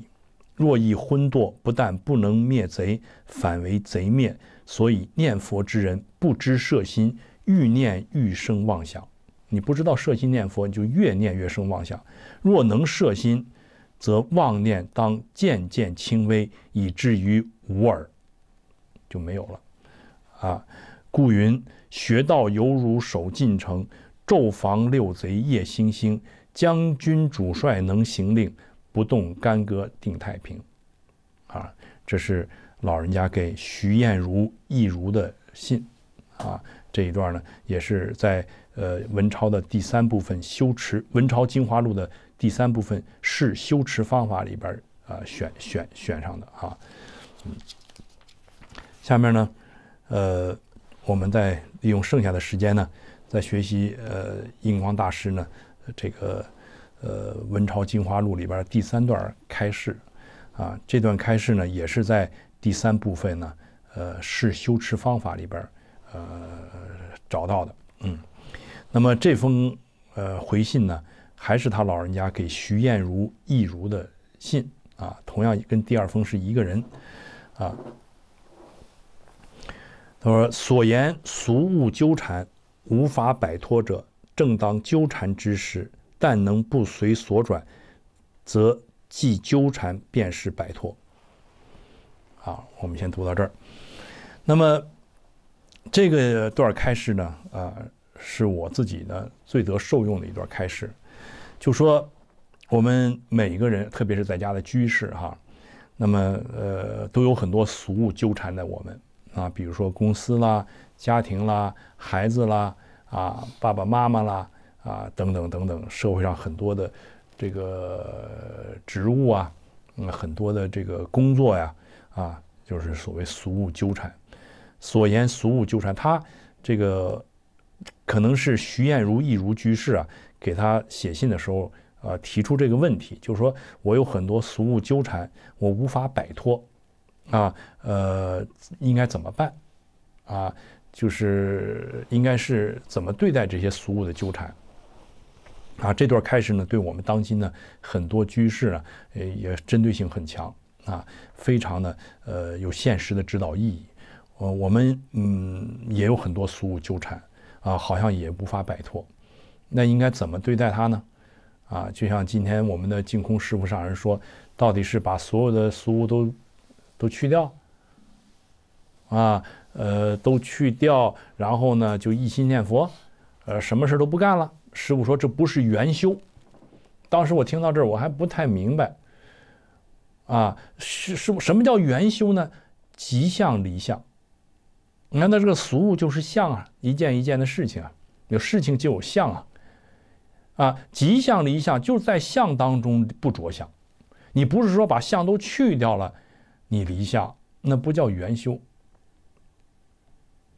若一昏堕，不但不能灭贼，反为贼灭。所以念佛之人不知摄心，欲念欲生妄想。你不知道摄心念佛，你就越念越生妄想。若能摄心，则妄念当渐渐轻微，以至于无耳，就没有了。啊，故云：学道犹如守进城，昼防六贼夜星星。将军主帅能行令，不动干戈定太平。啊，这是。老人家给徐艳如、易如的信，啊，这一段呢，也是在呃文钞的第三部分修持文钞精华录的第三部分是修持方法里边啊选选选上的啊。嗯，下面呢，呃，我们再利用剩下的时间呢，在学习呃印光大师呢这个呃文钞精华录里边第三段开示，啊，这段开示呢也是在。第三部分呢，呃，是修持方法里边呃，找到的，嗯，那么这封呃回信呢，还是他老人家给徐燕如、易如的信啊，同样跟第二封是一个人，啊，他说所言俗物纠缠无法摆脱者，正当纠缠之时，但能不随所转，则既纠缠便是摆脱。啊，我们先读到这儿。那么，这个段开始呢，啊，是我自己呢最得受用的一段开始，就说我们每一个人，特别是在家的居士哈，那么呃，都有很多俗物纠缠在我们啊，比如说公司啦、家庭啦、孩子啦啊、爸爸妈妈啦啊等等等等，社会上很多的这个职务啊，嗯，很多的这个工作呀。啊，就是所谓俗物纠缠，所言俗物纠缠，他这个可能是徐燕如一如居士啊，给他写信的时候啊，提出这个问题，就是说我有很多俗物纠缠，我无法摆脱，啊，呃，应该怎么办？啊，就是应该是怎么对待这些俗物的纠缠？啊，这段开始呢，对我们当今呢很多居士啊，呃，也针对性很强。啊，非常的，呃，有现实的指导意义。呃，我们嗯，也有很多俗务纠缠，啊，好像也无法摆脱。那应该怎么对待它呢？啊，就像今天我们的净空师傅上人说，到底是把所有的俗物都都去掉，啊，呃，都去掉，然后呢，就一心念佛，呃，什么事都不干了。师傅说这不是元修。当时我听到这儿，我还不太明白。啊，是什什么叫圆修呢？吉象离相。你看，那这个俗物就是相啊，一件一件的事情啊，有事情就有相啊。啊，吉象离相，就是在相当中不着相。你不是说把相都去掉了，你离相那不叫圆修。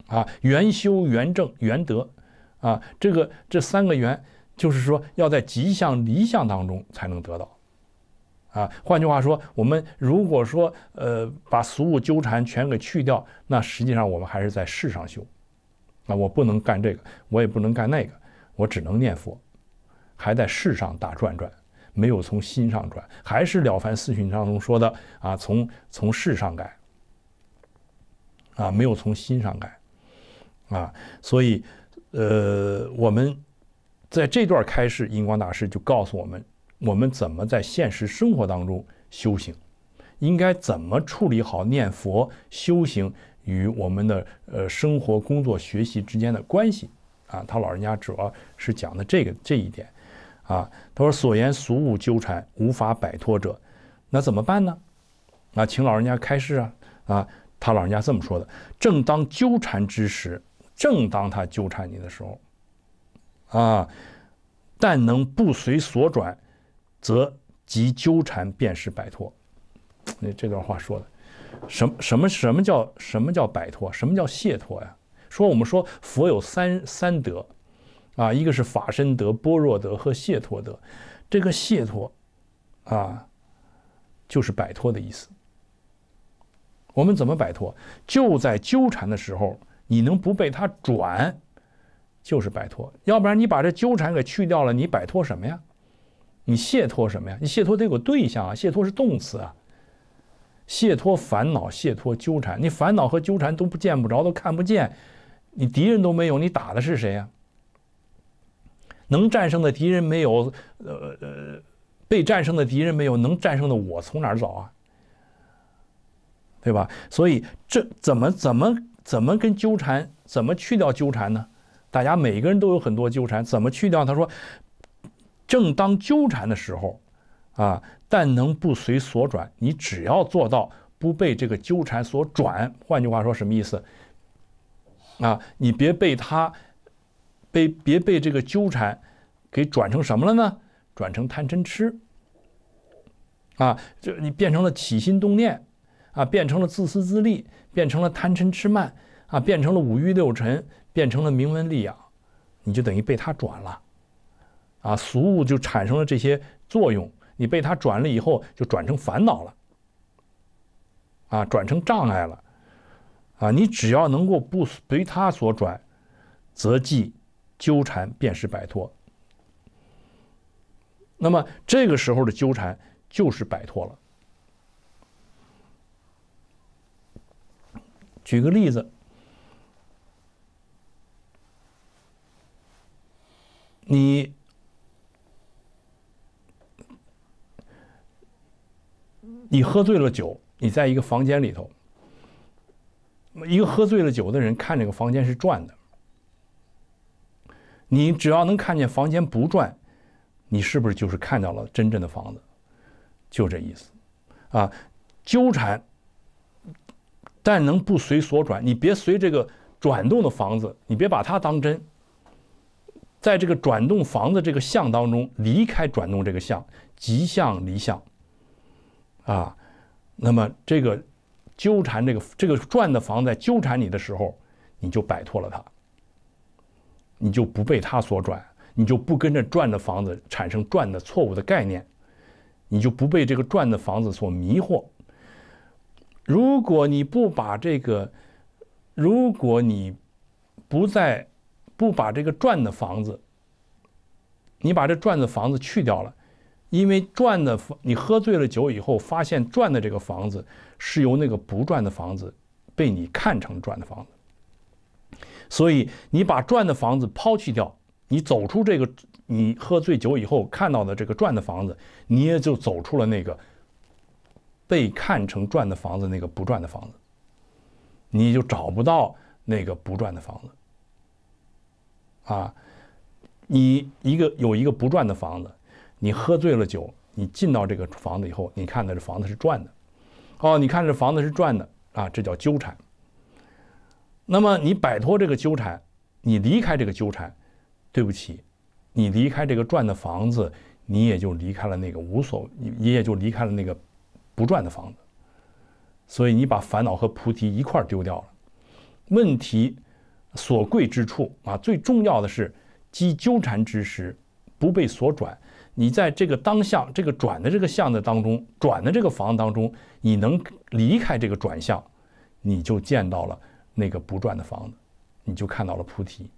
啊，圆修、圆正、圆德，啊，这个这三个圆，就是说要在吉祥离相当中才能得到。啊，换句话说，我们如果说，呃，把俗物纠缠全给去掉，那实际上我们还是在世上修。那我不能干这个，我也不能干那个，我只能念佛，还在世上打转转，没有从心上转，还是了凡四训当中说的啊，从从事上改，啊，没有从心上改，啊，所以，呃，我们在这段开示，印光大师就告诉我们。我们怎么在现实生活当中修行？应该怎么处理好念佛修行与我们的呃生活、工作、学习之间的关系？啊，他老人家主要是讲的这个这一点。啊，他说：“所言俗物纠缠无法摆脱者，那怎么办呢？那请老人家开示啊！啊，他老人家这么说的：正当纠缠之时，正当他纠缠你的时候，啊，但能不随所转。”则即纠缠便是摆脱。那这段话说的，什么什么什么叫什么叫摆脱？什么叫解脱呀？说我们说佛有三三德，啊，一个是法身德、般若德和解脱德。这个解脱，啊，就是摆脱的意思。我们怎么摆脱？就在纠缠的时候，你能不被他转，就是摆脱。要不然你把这纠缠给去掉了，你摆脱什么呀？你卸脱什么呀？你卸脱得有对象啊！卸脱是动词啊，卸脱烦恼，卸脱纠缠。你烦恼和纠缠都不见不着，都看不见，你敌人都没有，你打的是谁呀？能战胜的敌人没有，呃呃，被战胜的敌人没有，能战胜的我从哪儿找啊？对吧？所以这怎么怎么怎么跟纠缠怎么去掉纠缠呢？大家每个人都有很多纠缠，怎么去掉？他说。正当纠缠的时候，啊，但能不随所转。你只要做到不被这个纠缠所转。换句话说，什么意思？啊，你别被他，被别被这个纠缠，给转成什么了呢？转成贪嗔痴。啊，就你变成了起心动念，啊，变成了自私自利，变成了贪嗔痴慢，啊，变成了五欲六尘，变成了名闻利养，你就等于被他转了。啊，俗物就产生了这些作用，你被它转了以后，就转成烦恼了，啊，转成障碍了，啊，你只要能够不随它所转，则即纠缠便是摆脱。那么这个时候的纠缠就是摆脱了。举个例子，你。你喝醉了酒，你在一个房间里头，一个喝醉了酒的人看这个房间是转的。你只要能看见房间不转，你是不是就是看到了真正的房子？就这意思，啊，纠缠，但能不随所转，你别随这个转动的房子，你别把它当真。在这个转动房子这个相当中，离开转动这个相，即相离相。啊，那么这个纠缠这个这个转的房在纠缠你的时候，你就摆脱了它，你就不被它所转，你就不跟着转的房子产生转的错误的概念，你就不被这个转的房子所迷惑。如果你不把这个，如果你不再不把这个转的房子，你把这转的房子去掉了。因为赚的，你喝醉了酒以后，发现赚的这个房子是由那个不赚的房子被你看成赚的房子，所以你把赚的房子抛弃掉，你走出这个你喝醉酒以后看到的这个赚的房子，你也就走出了那个被看成赚的房子那个不赚的房子，你就找不到那个不赚的房子啊，你一个有一个不赚的房子。你喝醉了酒，你进到这个房子以后，你看到这房子是转的，哦，你看这房子是转的啊，这叫纠缠。那么你摆脱这个纠缠，你离开这个纠缠，对不起，你离开这个转的房子，你也就离开了那个无所，你也就离开了那个不转的房子。所以你把烦恼和菩提一块丢掉了。问题所贵之处啊，最重要的是，即纠缠之时，不被所转。你在这个当向这个转的这个向的当中，转的这个房子当中，你能离开这个转向，你就见到了那个不转的房子，你就看到了菩提，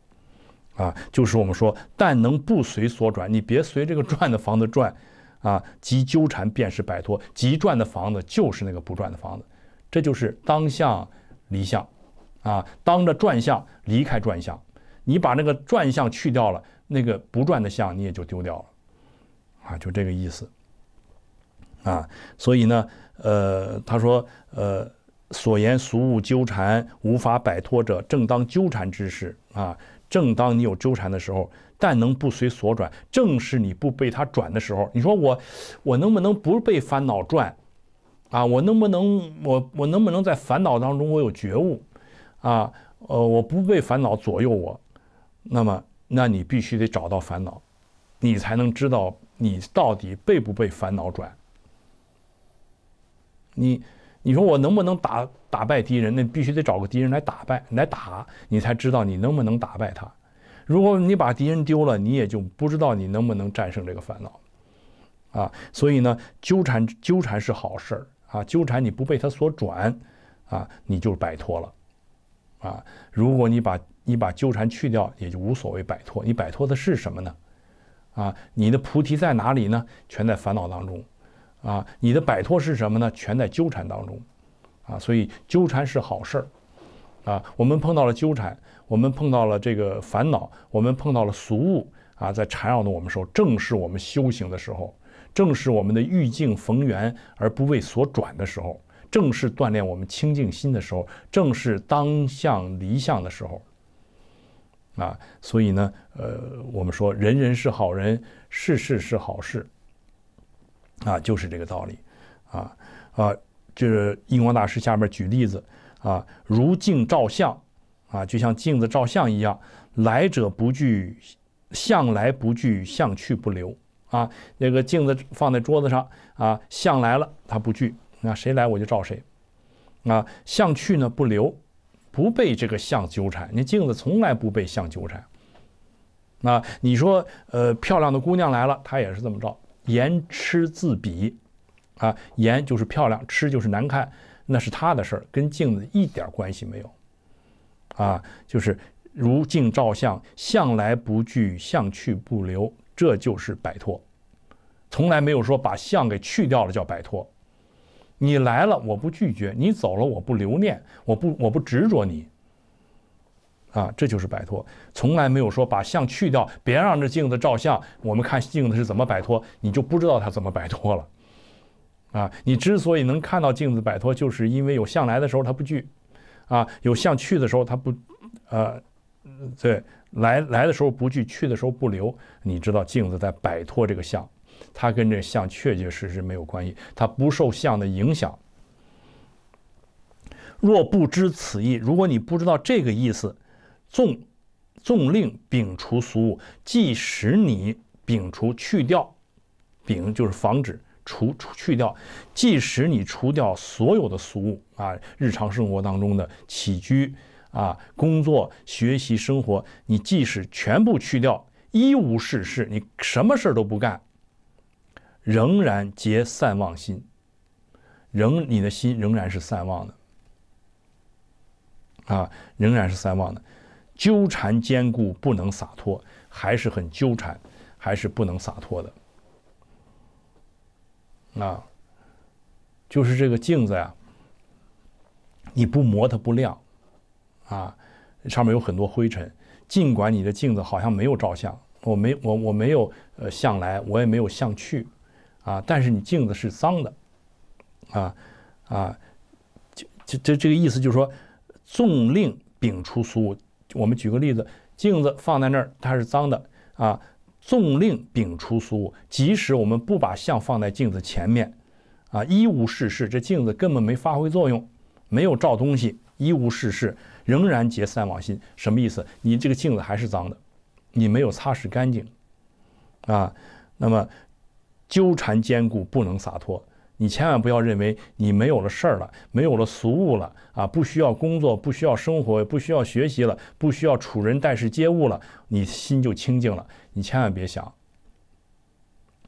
啊，就是我们说但能不随所转，你别随这个转的房子转，啊，即纠缠便是摆脱，即转的房子就是那个不转的房子，这就是当向离相，啊，当着转向离开转向，你把那个转向去掉了，那个不转的相你也就丢掉了。啊，就这个意思。啊，所以呢，呃，他说，呃，所言俗物纠缠无法摆脱者，正当纠缠之时啊，正当你有纠缠的时候，但能不随所转，正是你不被他转的时候。你说我，我能不能不被烦恼转？啊，我能不能，我我能不能在烦恼当中我有觉悟？啊，呃，我不被烦恼左右我。那么，那你必须得找到烦恼，你才能知道。你到底被不被烦恼转？你你说我能不能打打败敌人？那必须得找个敌人来打败来打，你才知道你能不能打败他。如果你把敌人丢了，你也就不知道你能不能战胜这个烦恼啊。所以呢，纠缠纠缠是好事儿啊，纠缠你不被他所转啊，你就摆脱了啊。如果你把你把纠缠去掉，也就无所谓摆脱。你摆脱的是什么呢？啊，你的菩提在哪里呢？全在烦恼当中，啊，你的摆脱是什么呢？全在纠缠当中，啊，所以纠缠是好事儿，啊，我们碰到了纠缠，我们碰到了这个烦恼，我们碰到了俗物啊，在缠绕着我们时候，正是我们修行的时候，正是我们的遇境逢缘而不为所转的时候，正是锻炼我们清净心的时候，正是当相离相的时候。啊，所以呢，呃，我们说人人是好人，事事是好事。啊，就是这个道理，啊啊，这个印光大师下面举例子，啊，如镜照相，啊，就像镜子照相一样，来者不拒，向来不拒，向去不留。啊，那个镜子放在桌子上，啊，向来了他不拒，那谁来我就照谁，啊，向去呢不留。不被这个相纠缠，那镜子从来不被相纠缠。那你说，呃，漂亮的姑娘来了，她也是这么照，言痴自比，啊，言就是漂亮，痴就是难看，那是她的事儿，跟镜子一点关系没有。啊，就是如镜照相，向来不惧，相去不留，这就是摆脱，从来没有说把相给去掉了叫摆脱。你来了，我不拒绝；你走了，我不留念，我不，我不执着你。啊，这就是摆脱，从来没有说把相去掉，别让这镜子照相。我们看镜子是怎么摆脱，你就不知道它怎么摆脱了。啊，你之所以能看到镜子摆脱，就是因为有相来的时候它不聚，啊，有相去的时候它不，呃，对，来来的时候不聚，去的时候不留，你知道镜子在摆脱这个相。它跟这相确确实实没有关系，它不受相的影响。若不知此意，如果你不知道这个意思，纵纵令摒除俗物，即使你摒除去掉，摒就是防止除除去掉，即使你除掉所有的俗物啊，日常生活当中的起居啊、工作、学习、生活，你即使全部去掉，一无事事，你什么事儿都不干。仍然结散忘心，仍你的心仍然是散忘的啊，仍然是散忘的，纠缠坚固不能洒脱，还是很纠缠，还是不能洒脱的啊。就是这个镜子呀，你不磨它不亮啊，上面有很多灰尘。尽管你的镜子好像没有照相，我没我我没有呃向来，我也没有向去。啊，但是你镜子是脏的，啊，啊，就就这这个意思就是说，纵令丙出物，我们举个例子，镜子放在那儿它是脏的啊，纵令丙出物，即使我们不把像放在镜子前面，啊，一无是事，这镜子根本没发挥作用，没有照东西，一无是事，仍然结三网心，什么意思？你这个镜子还是脏的，你没有擦拭干净，啊，那么。纠缠坚固，不能洒脱。你千万不要认为你没有了事儿了，没有了俗物了啊，不需要工作，不需要生活，不需要学习了，不需要处人待世接物了，你心就清净了。你千万别想，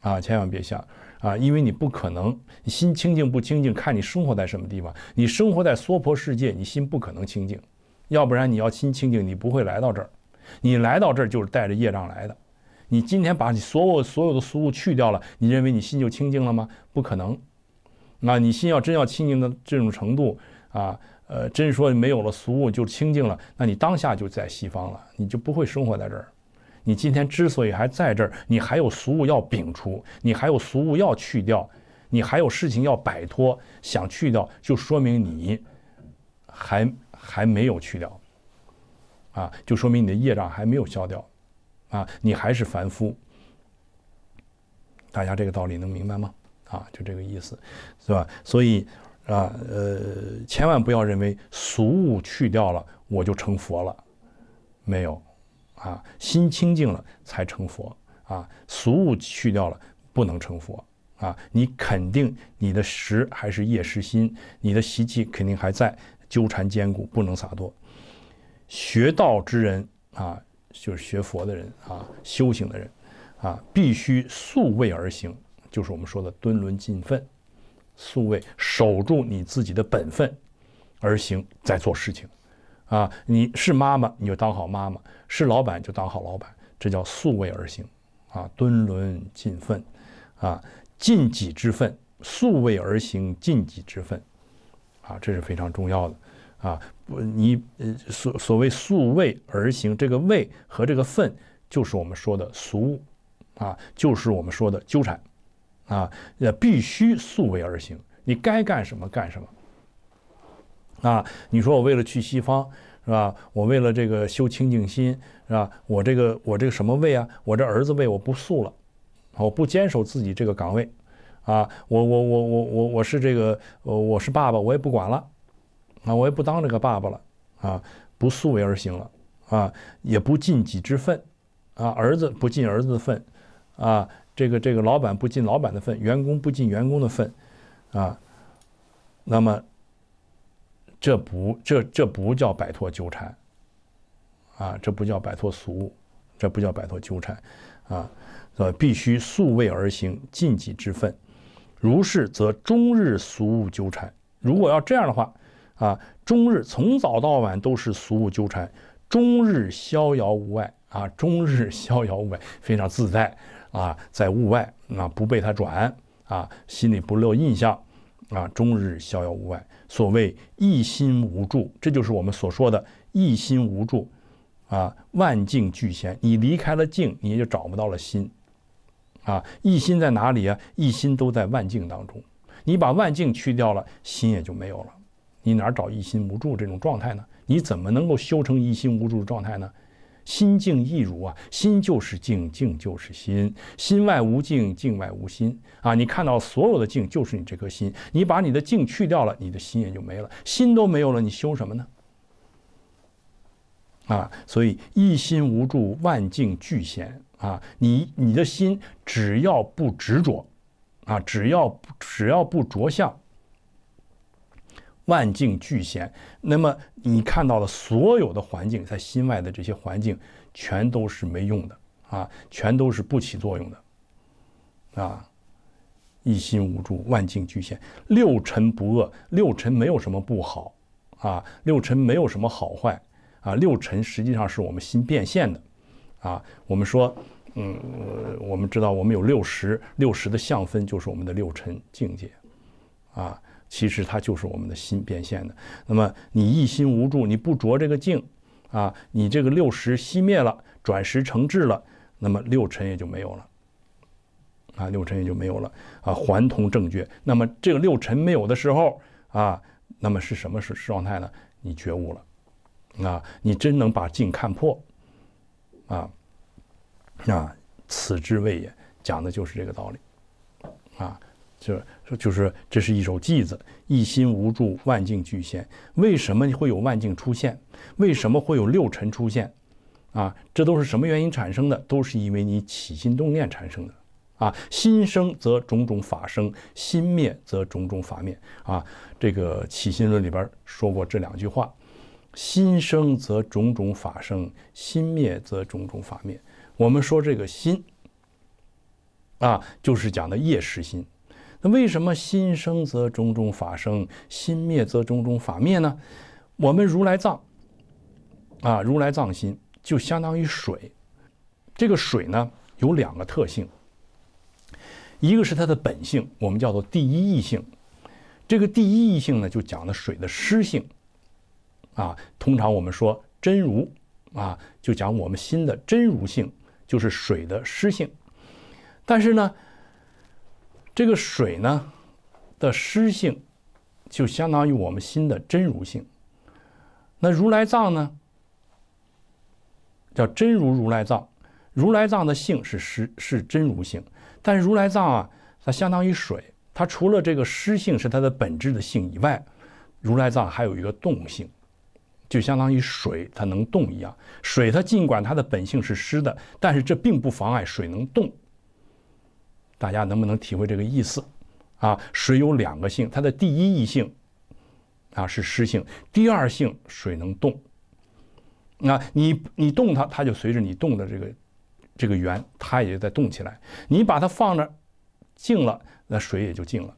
啊，千万别想，啊，因为你不可能心清净不清净，看你生活在什么地方。你生活在娑婆世界，你心不可能清净，要不然你要心清净，你不会来到这儿，你来到这儿就是带着业障来的。你今天把你所有所有的俗物去掉了，你认为你心就清净了吗？不可能。那你心要真要清净的这种程度啊，呃，真说没有了俗物就清净了，那你当下就在西方了，你就不会生活在这儿。你今天之所以还在这儿，你还有俗物要摒除，你还有俗物要去掉，你还有事情要摆脱，想去掉就说明你还还没有去掉，啊，就说明你的业障还没有消掉。啊，你还是凡夫。大家这个道理能明白吗？啊，就这个意思，是吧？所以啊，呃，千万不要认为俗物去掉了，我就成佛了，没有。啊，心清净了才成佛。啊，俗物去掉了不能成佛。啊，你肯定你的识还是业识心，你的习气肯定还在纠缠坚固，不能洒脱。学道之人啊。就是学佛的人啊，修行的人啊，必须素位而行，就是我们说的敦伦尽分，素位守住你自己的本分而行，在做事情啊。你是妈妈，你就当好妈妈；是老板，就当好老板。这叫素位而行啊，敦伦尽分啊，尽己之分，素位而行，尽己之分啊，这是非常重要的。啊，不，你呃所所谓素位而行，这个位和这个份，就是我们说的俗物，啊，就是我们说的纠缠，啊，呃，必须素位而行，你该干什么干什么。啊，你说我为了去西方，是吧？我为了这个修清净心，是吧？我这个我这个什么位啊？我这儿子位我不素了，我不坚守自己这个岗位，啊，我我我我我我是这个，我是爸爸，我也不管了。啊，我也不当这个爸爸了，啊，不素位而行了，啊，也不尽己之分，啊，儿子不尽儿子的分，啊，这个这个老板不尽老板的分，员工不尽员工的分，啊，那么，这不这这不叫摆脱纠缠，啊，这不叫摆脱俗物，这不叫摆脱纠缠，啊，呃，必须素位而行，尽己之分，如是则终日俗物纠缠。如果要这样的话。啊，终日从早到晚都是俗物纠缠，终日逍遥无外啊，终日逍遥无外，非常自在啊，在物外啊，不被他转啊，心里不落印象啊，终日逍遥无外。所谓一心无助，这就是我们所说的一心无助啊。万境俱闲，你离开了境，你也就找不到了心啊。一心在哪里啊？一心都在万境当中。你把万境去掉了，心也就没有了。你哪找一心无助这种状态呢？你怎么能够修成一心无助的状态呢？心静亦如啊，心就是静，静就是心，心外无境，境外无心啊。你看到所有的境就是你这颗心，你把你的境去掉了，你的心也就没了。心都没有了，你修什么呢？啊，所以一心无助，万境俱显啊。你你的心只要不执着，啊，只要只要不着相。万境俱现，那么你看到了所有的环境，在心外的这些环境，全都是没用的啊，全都是不起作用的啊。一心无助，万境俱现。六尘不恶，六尘没有什么不好啊，六尘没有什么好坏啊，六尘实际上是我们心变现的啊。我们说，嗯，我们知道我们有六十六十的相分，就是我们的六尘境界啊。其实它就是我们的心变现的。那么你一心无助，你不着这个境，啊，你这个六识熄灭了，转识成智了，那么六尘也就没有了啊，六尘也就没有了啊，还同正觉。那么这个六尘没有的时候啊，那么是什么是状态呢？你觉悟了啊，你真能把镜看破啊，啊，此之谓也，讲的就是这个道理啊。就是说，就是这是一首偈子，一心无助，万境俱现。为什么会有万境出现？为什么会有六尘出现？啊，这都是什么原因产生的？都是因为你起心动念产生的。啊，心生则种种法生，心灭则种种法灭。啊，这个《起心论》里边说过这两句话：心生则种种法生，心灭则种种法灭。我们说这个心，啊，就是讲的业识心。为什么心生则种种法生，心灭则种种法灭呢？我们如来藏，啊，如来藏心就相当于水，这个水呢有两个特性，一个是它的本性，我们叫做第一异性。这个第一异性呢，就讲了水的湿性，啊，通常我们说真如，啊，就讲我们心的真如性，就是水的湿性，但是呢。这个水呢的湿性，就相当于我们心的真如性。那如来藏呢，叫真如如来藏，如来藏的性是湿，是真如性。但如来藏啊，它相当于水，它除了这个湿性是它的本质的性以外，如来藏还有一个动性，就相当于水它能动一样。水它尽管它的本性是湿的，但是这并不妨碍水能动。大家能不能体会这个意思，啊？水有两个性，它的第一异性啊是湿性，第二性水能动。那你你动它，它就随着你动的这个这个缘，它也在动起来。你把它放那静了，那水也就静了，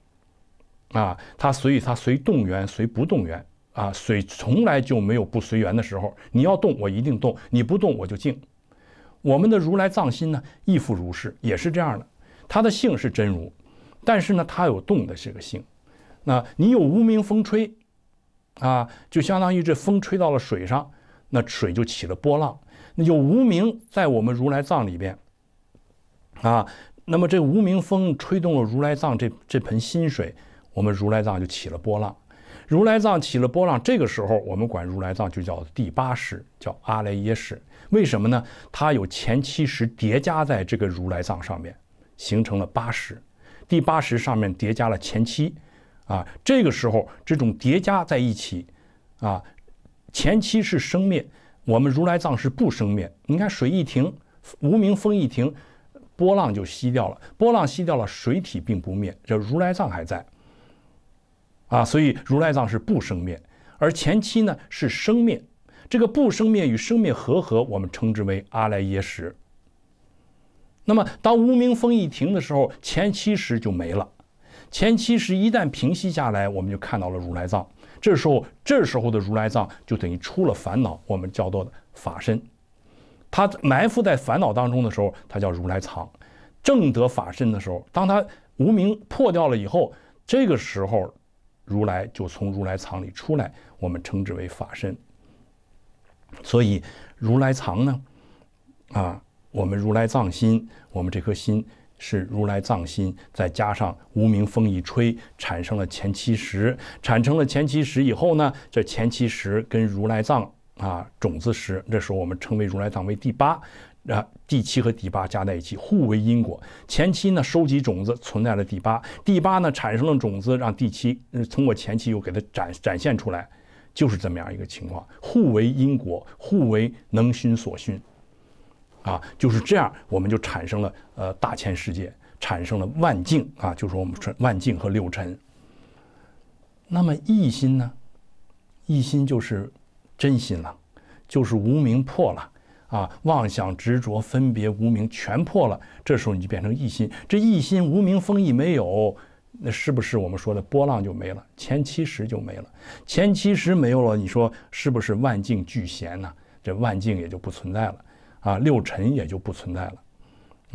啊，它随它随动缘随不动缘啊，水从来就没有不随缘的时候。你要动，我一定动；你不动，我就静。我们的如来藏心呢，亦复如是，也是这样的。它的性是真如，但是呢，它有动的这个性。那你有无名风吹，啊，就相当于这风吹到了水上，那水就起了波浪。那有无名在我们如来藏里边，啊，那么这无名风吹动了如来藏这这盆新水，我们如来藏就起了波浪。如来藏起了波浪，这个时候我们管如来藏就叫第八识，叫阿赖耶识。为什么呢？它有前七识叠加在这个如来藏上面。形成了八十，第八十上面叠加了前七，啊，这个时候这种叠加在一起，啊，前期是生灭，我们如来藏是不生灭。你看水一停，无名风一停，波浪就熄掉了，波浪熄掉了，水体并不灭，这如来藏还在。啊，所以如来藏是不生灭，而前期呢是生灭，这个不生灭与生灭合合，我们称之为阿赖耶识。那么，当无名风一停的时候，前七十就没了。前七十一旦平息下来，我们就看到了如来藏。这时候，这时候的如来藏就等于出了烦恼，我们叫做法身。他埋伏在烦恼当中的时候，他叫如来藏；正得法身的时候，当他无名破掉了以后，这个时候，如来就从如来藏里出来，我们称之为法身。所以，如来藏呢，啊。我们如来藏心，我们这颗心是如来藏心，再加上无名风一吹，产生了前七识，产生了前七识以后呢，这前七识跟如来藏啊种子识，这时候我们称为如来藏为第八，啊第七和第八加在一起，互为因果。前期呢收集种子存在了第八，第八呢产生了种子，让第七通过前期又给它展展现出来，就是这么样一个情况，互为因果，互为能熏所熏。啊，就是这样，我们就产生了呃大千世界，产生了万境啊，就是我们说万境和六尘。那么一心呢？一心就是真心了，就是无名破了啊，妄想执着分别无名全破了，这时候你就变成一心。这一心无名风一没有，那是不是我们说的波浪就没了？前七十就没了，前七十没有了，你说是不是万境俱闲呢？这万境也就不存在了。啊，六尘也就不存在了，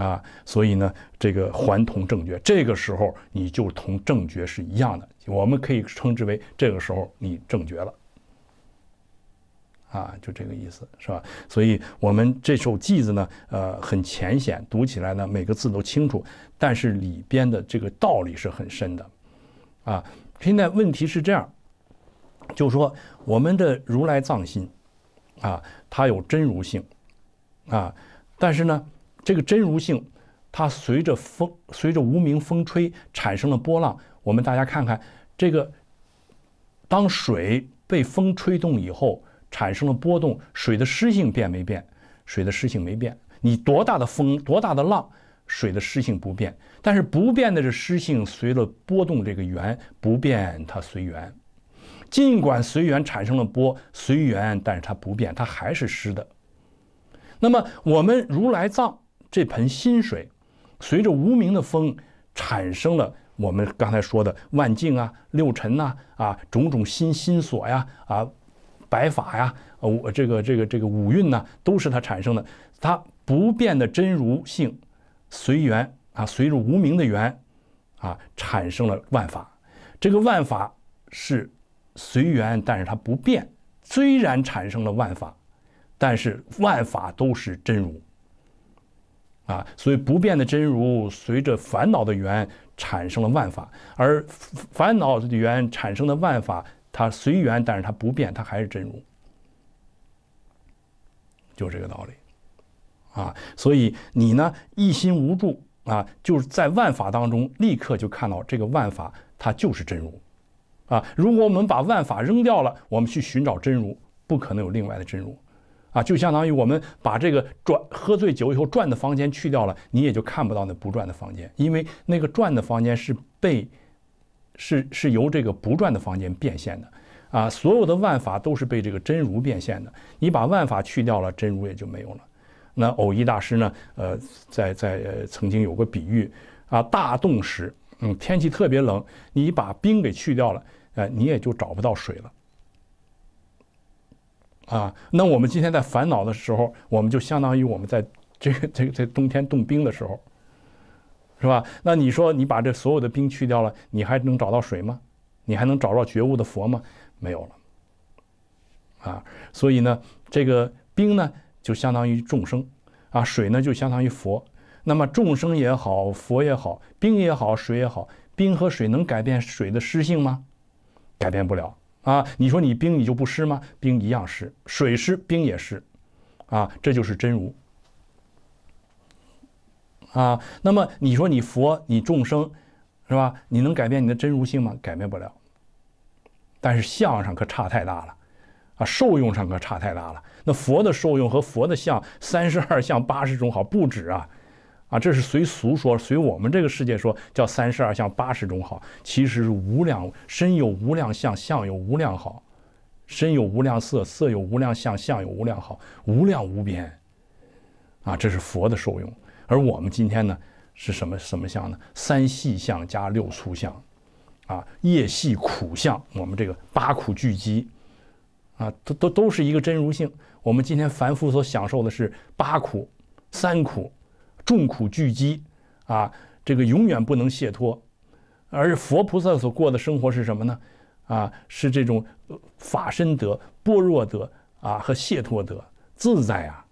啊，所以呢，这个还同正觉，这个时候你就同正觉是一样的，我们可以称之为这个时候你正觉了，啊，就这个意思，是吧？所以，我们这首偈子呢，呃，很浅显，读起来呢，每个字都清楚，但是里边的这个道理是很深的，啊，现在问题是这样，就是说我们的如来藏心，啊，它有真如性。啊，但是呢，这个真如性，它随着风随着无名风吹产生了波浪。我们大家看看，这个当水被风吹动以后，产生了波动，水的湿性变没变？水的湿性没变。你多大的风，多大的浪，水的湿性不变。但是不变的是湿性，随了波动这个圆不变，它随缘。尽管随缘产生了波，随缘，但是它不变，它还是湿的。那么，我们如来藏这盆新水，随着无名的风，产生了我们刚才说的万境啊、六尘呐、啊种种心心所呀、啊白法呀、五这个这个这个五蕴呐，都是它产生的。它不变的真如性，随缘啊，随着无名的缘，啊产生了万法。这个万法是随缘，但是它不变。虽然产生了万法。但是万法都是真如啊，所以不变的真如随着烦恼的缘产生了万法，而烦恼的缘产生的万法，它随缘，但是它不变，它还是真如，就这个道理啊。所以你呢一心无助啊，就是在万法当中立刻就看到这个万法它就是真如啊。如果我们把万法扔掉了，我们去寻找真如，不可能有另外的真如。啊，就相当于我们把这个转喝醉酒以后转的房间去掉了，你也就看不到那不转的房间，因为那个转的房间是被是是由这个不转的房间变现的，啊，所有的万法都是被这个真如变现的，你把万法去掉了，真如也就没有了。那偶一大师呢，呃，在在曾经有个比喻啊，大冻时，嗯，天气特别冷，你把冰给去掉了，呃，你也就找不到水了。啊，那我们今天在烦恼的时候，我们就相当于我们在这个、这、个这冬天冻冰的时候，是吧？那你说你把这所有的冰去掉了，你还能找到水吗？你还能找到觉悟的佛吗？没有了。啊，所以呢，这个冰呢就相当于众生，啊，水呢就相当于佛。那么众生也好，佛也好，冰也好，水也好，冰和水能改变水的湿性吗？改变不了。啊，你说你冰，你就不湿吗？冰一样湿，水湿，冰也湿，啊，这就是真如。啊，那么你说你佛，你众生，是吧？你能改变你的真如性吗？改变不了。但是相上可差太大了，啊，受用上可差太大了。那佛的受用和佛的相，三十二相八十种好，不止啊。啊，这是随俗说，随我们这个世界说叫三十二相八十种好，其实是无量身有无量相，相有无量好，身有无量色，色有无量相，相有无量好，无量无边，啊，这是佛的受用。而我们今天呢，是什么什么相呢？三细相加六粗相，啊，业细苦相，我们这个八苦俱集，啊，都都都是一个真如性。我们今天凡夫所享受的是八苦、三苦。众苦聚集，啊，这个永远不能解脱，而佛菩萨所过的生活是什么呢？啊，是这种法身德、般若德啊和解脱德自在啊，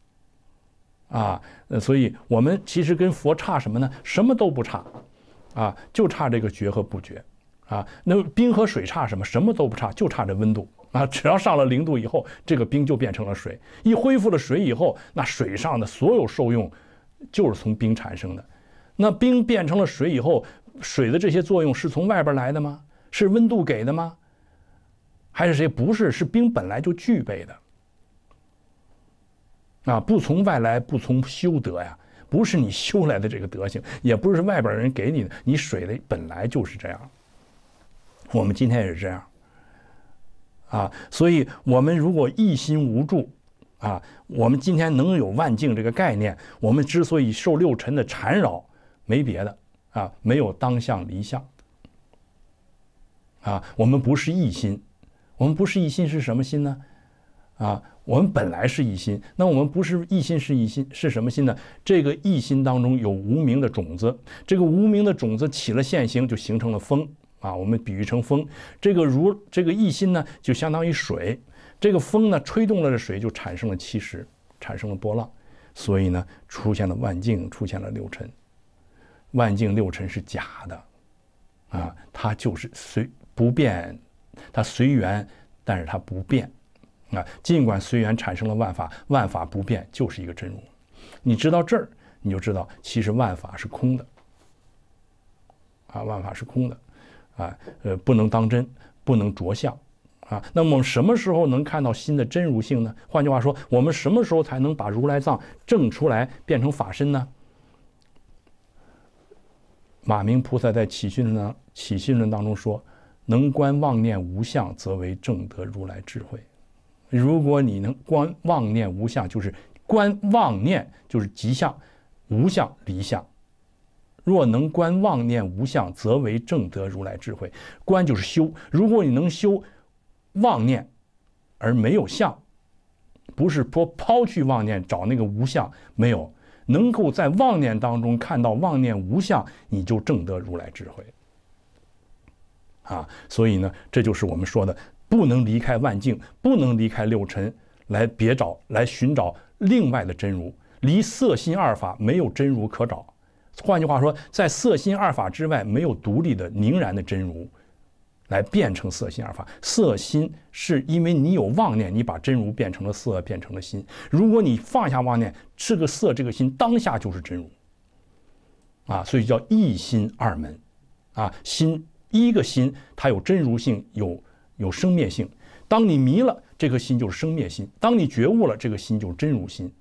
啊，所以我们其实跟佛差什么呢？什么都不差，啊，就差这个觉和不觉，啊，那冰和水差什么？什么都不差，就差这温度啊，只要上了零度以后，这个冰就变成了水，一恢复了水以后，那水上的所有受用。就是从冰产生的，那冰变成了水以后，水的这些作用是从外边来的吗？是温度给的吗？还是谁？不是，是冰本来就具备的。啊，不从外来，不从修德呀，不是你修来的这个德行，也不是外边人给你的，你水的本来就是这样。我们今天也是这样，啊，所以我们如果一心无助。啊，我们今天能有万境这个概念，我们之所以受六尘的缠绕，没别的，啊，没有当相离相。啊，我们不是一心，我们不是一心是什么心呢？啊，我们本来是一心，那我们不是一心是一心是什么心呢？这个一心当中有无名的种子，这个无名的种子起了现行，就形成了风。啊，我们比喻成风，这个如这个一心呢，就相当于水。这个风呢，吹动了这水，就产生了气势，产生了波浪，所以呢，出现了万境，出现了六尘。万境六尘是假的，啊，它就是随不变，它随缘，但是它不变。啊，尽管随缘产生了万法，万法不变就是一个真如。你知道这儿，你就知道，其实万法是空的，啊，万法是空的，啊，呃，不能当真，不能着相。啊，那么什么时候能看到心的真如性呢？换句话说，我们什么时候才能把如来藏证出来，变成法身呢？马明菩萨在起信论当起信论当中说：“能观妄念无相，则为正得如来智慧。”如果你能观妄念无相，就是观妄念，就是即相无相离相。若能观妄念无相，则为正得如来智慧。观就是修，如果你能修。妄念，而没有相，不是说抛去妄念找那个无相，没有能够在妄念当中看到妄念无相，你就证得如来智慧。啊，所以呢，这就是我们说的，不能离开万境，不能离开六尘，来别找，来寻找另外的真如。离色心二法没有真如可找，换句话说，在色心二法之外没有独立的凝然的真如。来变成色心而发。色心是因为你有妄念，你把真如变成了色，变成了心。如果你放下妄念，这个色这个心当下就是真如，啊，所以叫一心二门，啊，心一个心它有真如性，有有生灭性。当你迷了，这颗心就是生灭心；当你觉悟了，这个心就是真如心。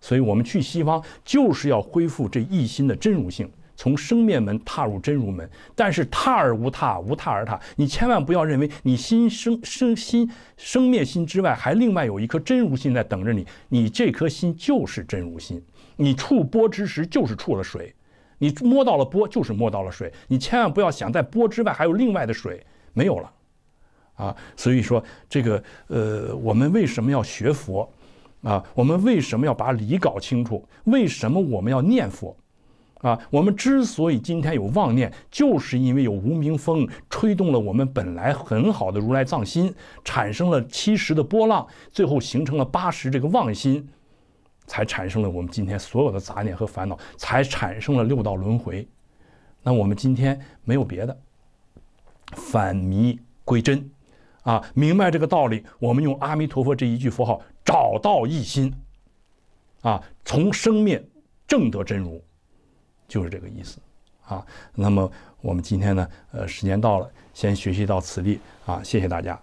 所以，我们去西方就是要恢复这一心的真如性。从生灭门踏入真如门，但是踏而无踏，无踏而踏。你千万不要认为你心生生心生灭心之外，还另外有一颗真如心在等着你。你这颗心就是真如心。你触波之时就是触了水，你摸到了波就是摸到了水。你千万不要想在波之外还有另外的水，没有了。啊，所以说这个呃，我们为什么要学佛？啊，我们为什么要把理搞清楚？为什么我们要念佛？啊，我们之所以今天有妄念，就是因为有无名风吹动了我们本来很好的如来藏心，产生了七十的波浪，最后形成了八十这个妄心，才产生了我们今天所有的杂念和烦恼，才产生了六道轮回。那我们今天没有别的，返迷归真，啊，明白这个道理，我们用阿弥陀佛这一句佛号找到一心，啊，从生灭证得真如。就是这个意思，啊，那么我们今天呢，呃，时间到了，先学习到此地啊，谢谢大家。